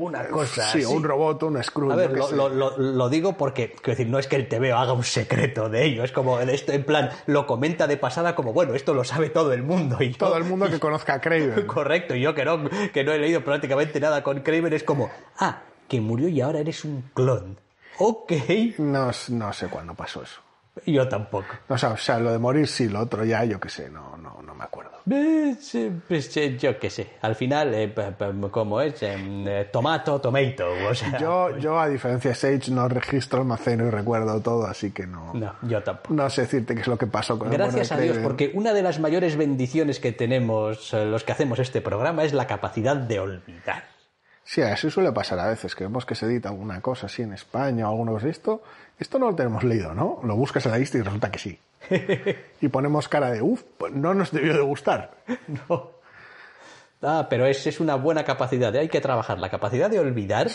Una cosa. Sí, un robot, un Skrull. A ver, lo, digo porque, quiero decir, no es que el veo haga un secreto de ello, es como, esto, en plan, lo comenta de pasada como, bueno, esto lo sabe todo el mundo. Y todo el mundo que <laughs> conozca a Craven. <laughs> Correcto, y yo que no, que no he leído prácticamente nada con Kraven, es como, ah, que murió y ahora eres un clon. Ok. No, no sé cuándo pasó eso. Yo tampoco. O sea, o sea, lo de morir sí, lo otro ya, yo qué sé, no, no, no me acuerdo. Eh, pues, eh, yo qué sé. Al final, eh, ¿cómo es? tomato, tomato. O sea, <laughs> yo, yo, a diferencia de Sage, no registro, almaceno y recuerdo todo, así que no. No, yo tampoco. No sé decirte qué es lo que pasó con Gracias a Dios, porque una de las mayores bendiciones que tenemos los que hacemos este programa es la capacidad de olvidar. Sí, eso suele pasar a veces, que vemos que se edita alguna cosa así en España algunos alguno de esto esto no lo tenemos leído, ¿no? Lo buscas en la lista y resulta que sí. <laughs> y ponemos cara de, uff, pues no nos debió de gustar. <laughs> No. Ah, pero es, es una buena capacidad, ¿eh? hay que trabajar. La capacidad de olvidar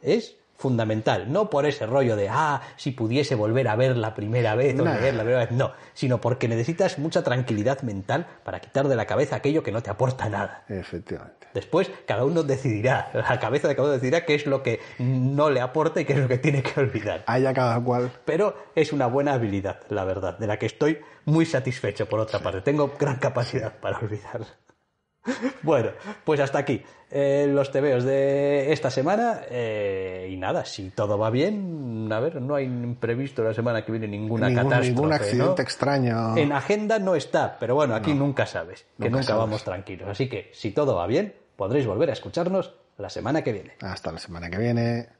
es fundamental. No por ese rollo de, ah, si pudiese volver a ver la primera vez o leer la primera vez. No, sino porque necesitas mucha tranquilidad mental para quitar de la cabeza aquello que no te aporta nada. Efectivamente. Después, cada uno decidirá, <laughs> la cabeza de cada uno decidirá qué es lo que no le aporta y qué es lo que tiene que olvidar. Haya cada cual. Pero es una buena habilidad, la verdad, de la que estoy muy satisfecho, por otra parte. Tengo gran capacidad para olvidar. <laughs> Bueno, pues hasta aquí eh, los tebeos de esta semana. Eh, y nada, si todo va bien, a ver, no hay previsto la semana que viene ninguna catástrofe. Ningún accidente extraño. En agenda no está, pero bueno, aquí nunca sabes, que nunca, vamos tranquilos. Así que si todo va bien, podréis volver a escucharnos la semana que viene. Hasta la semana que viene.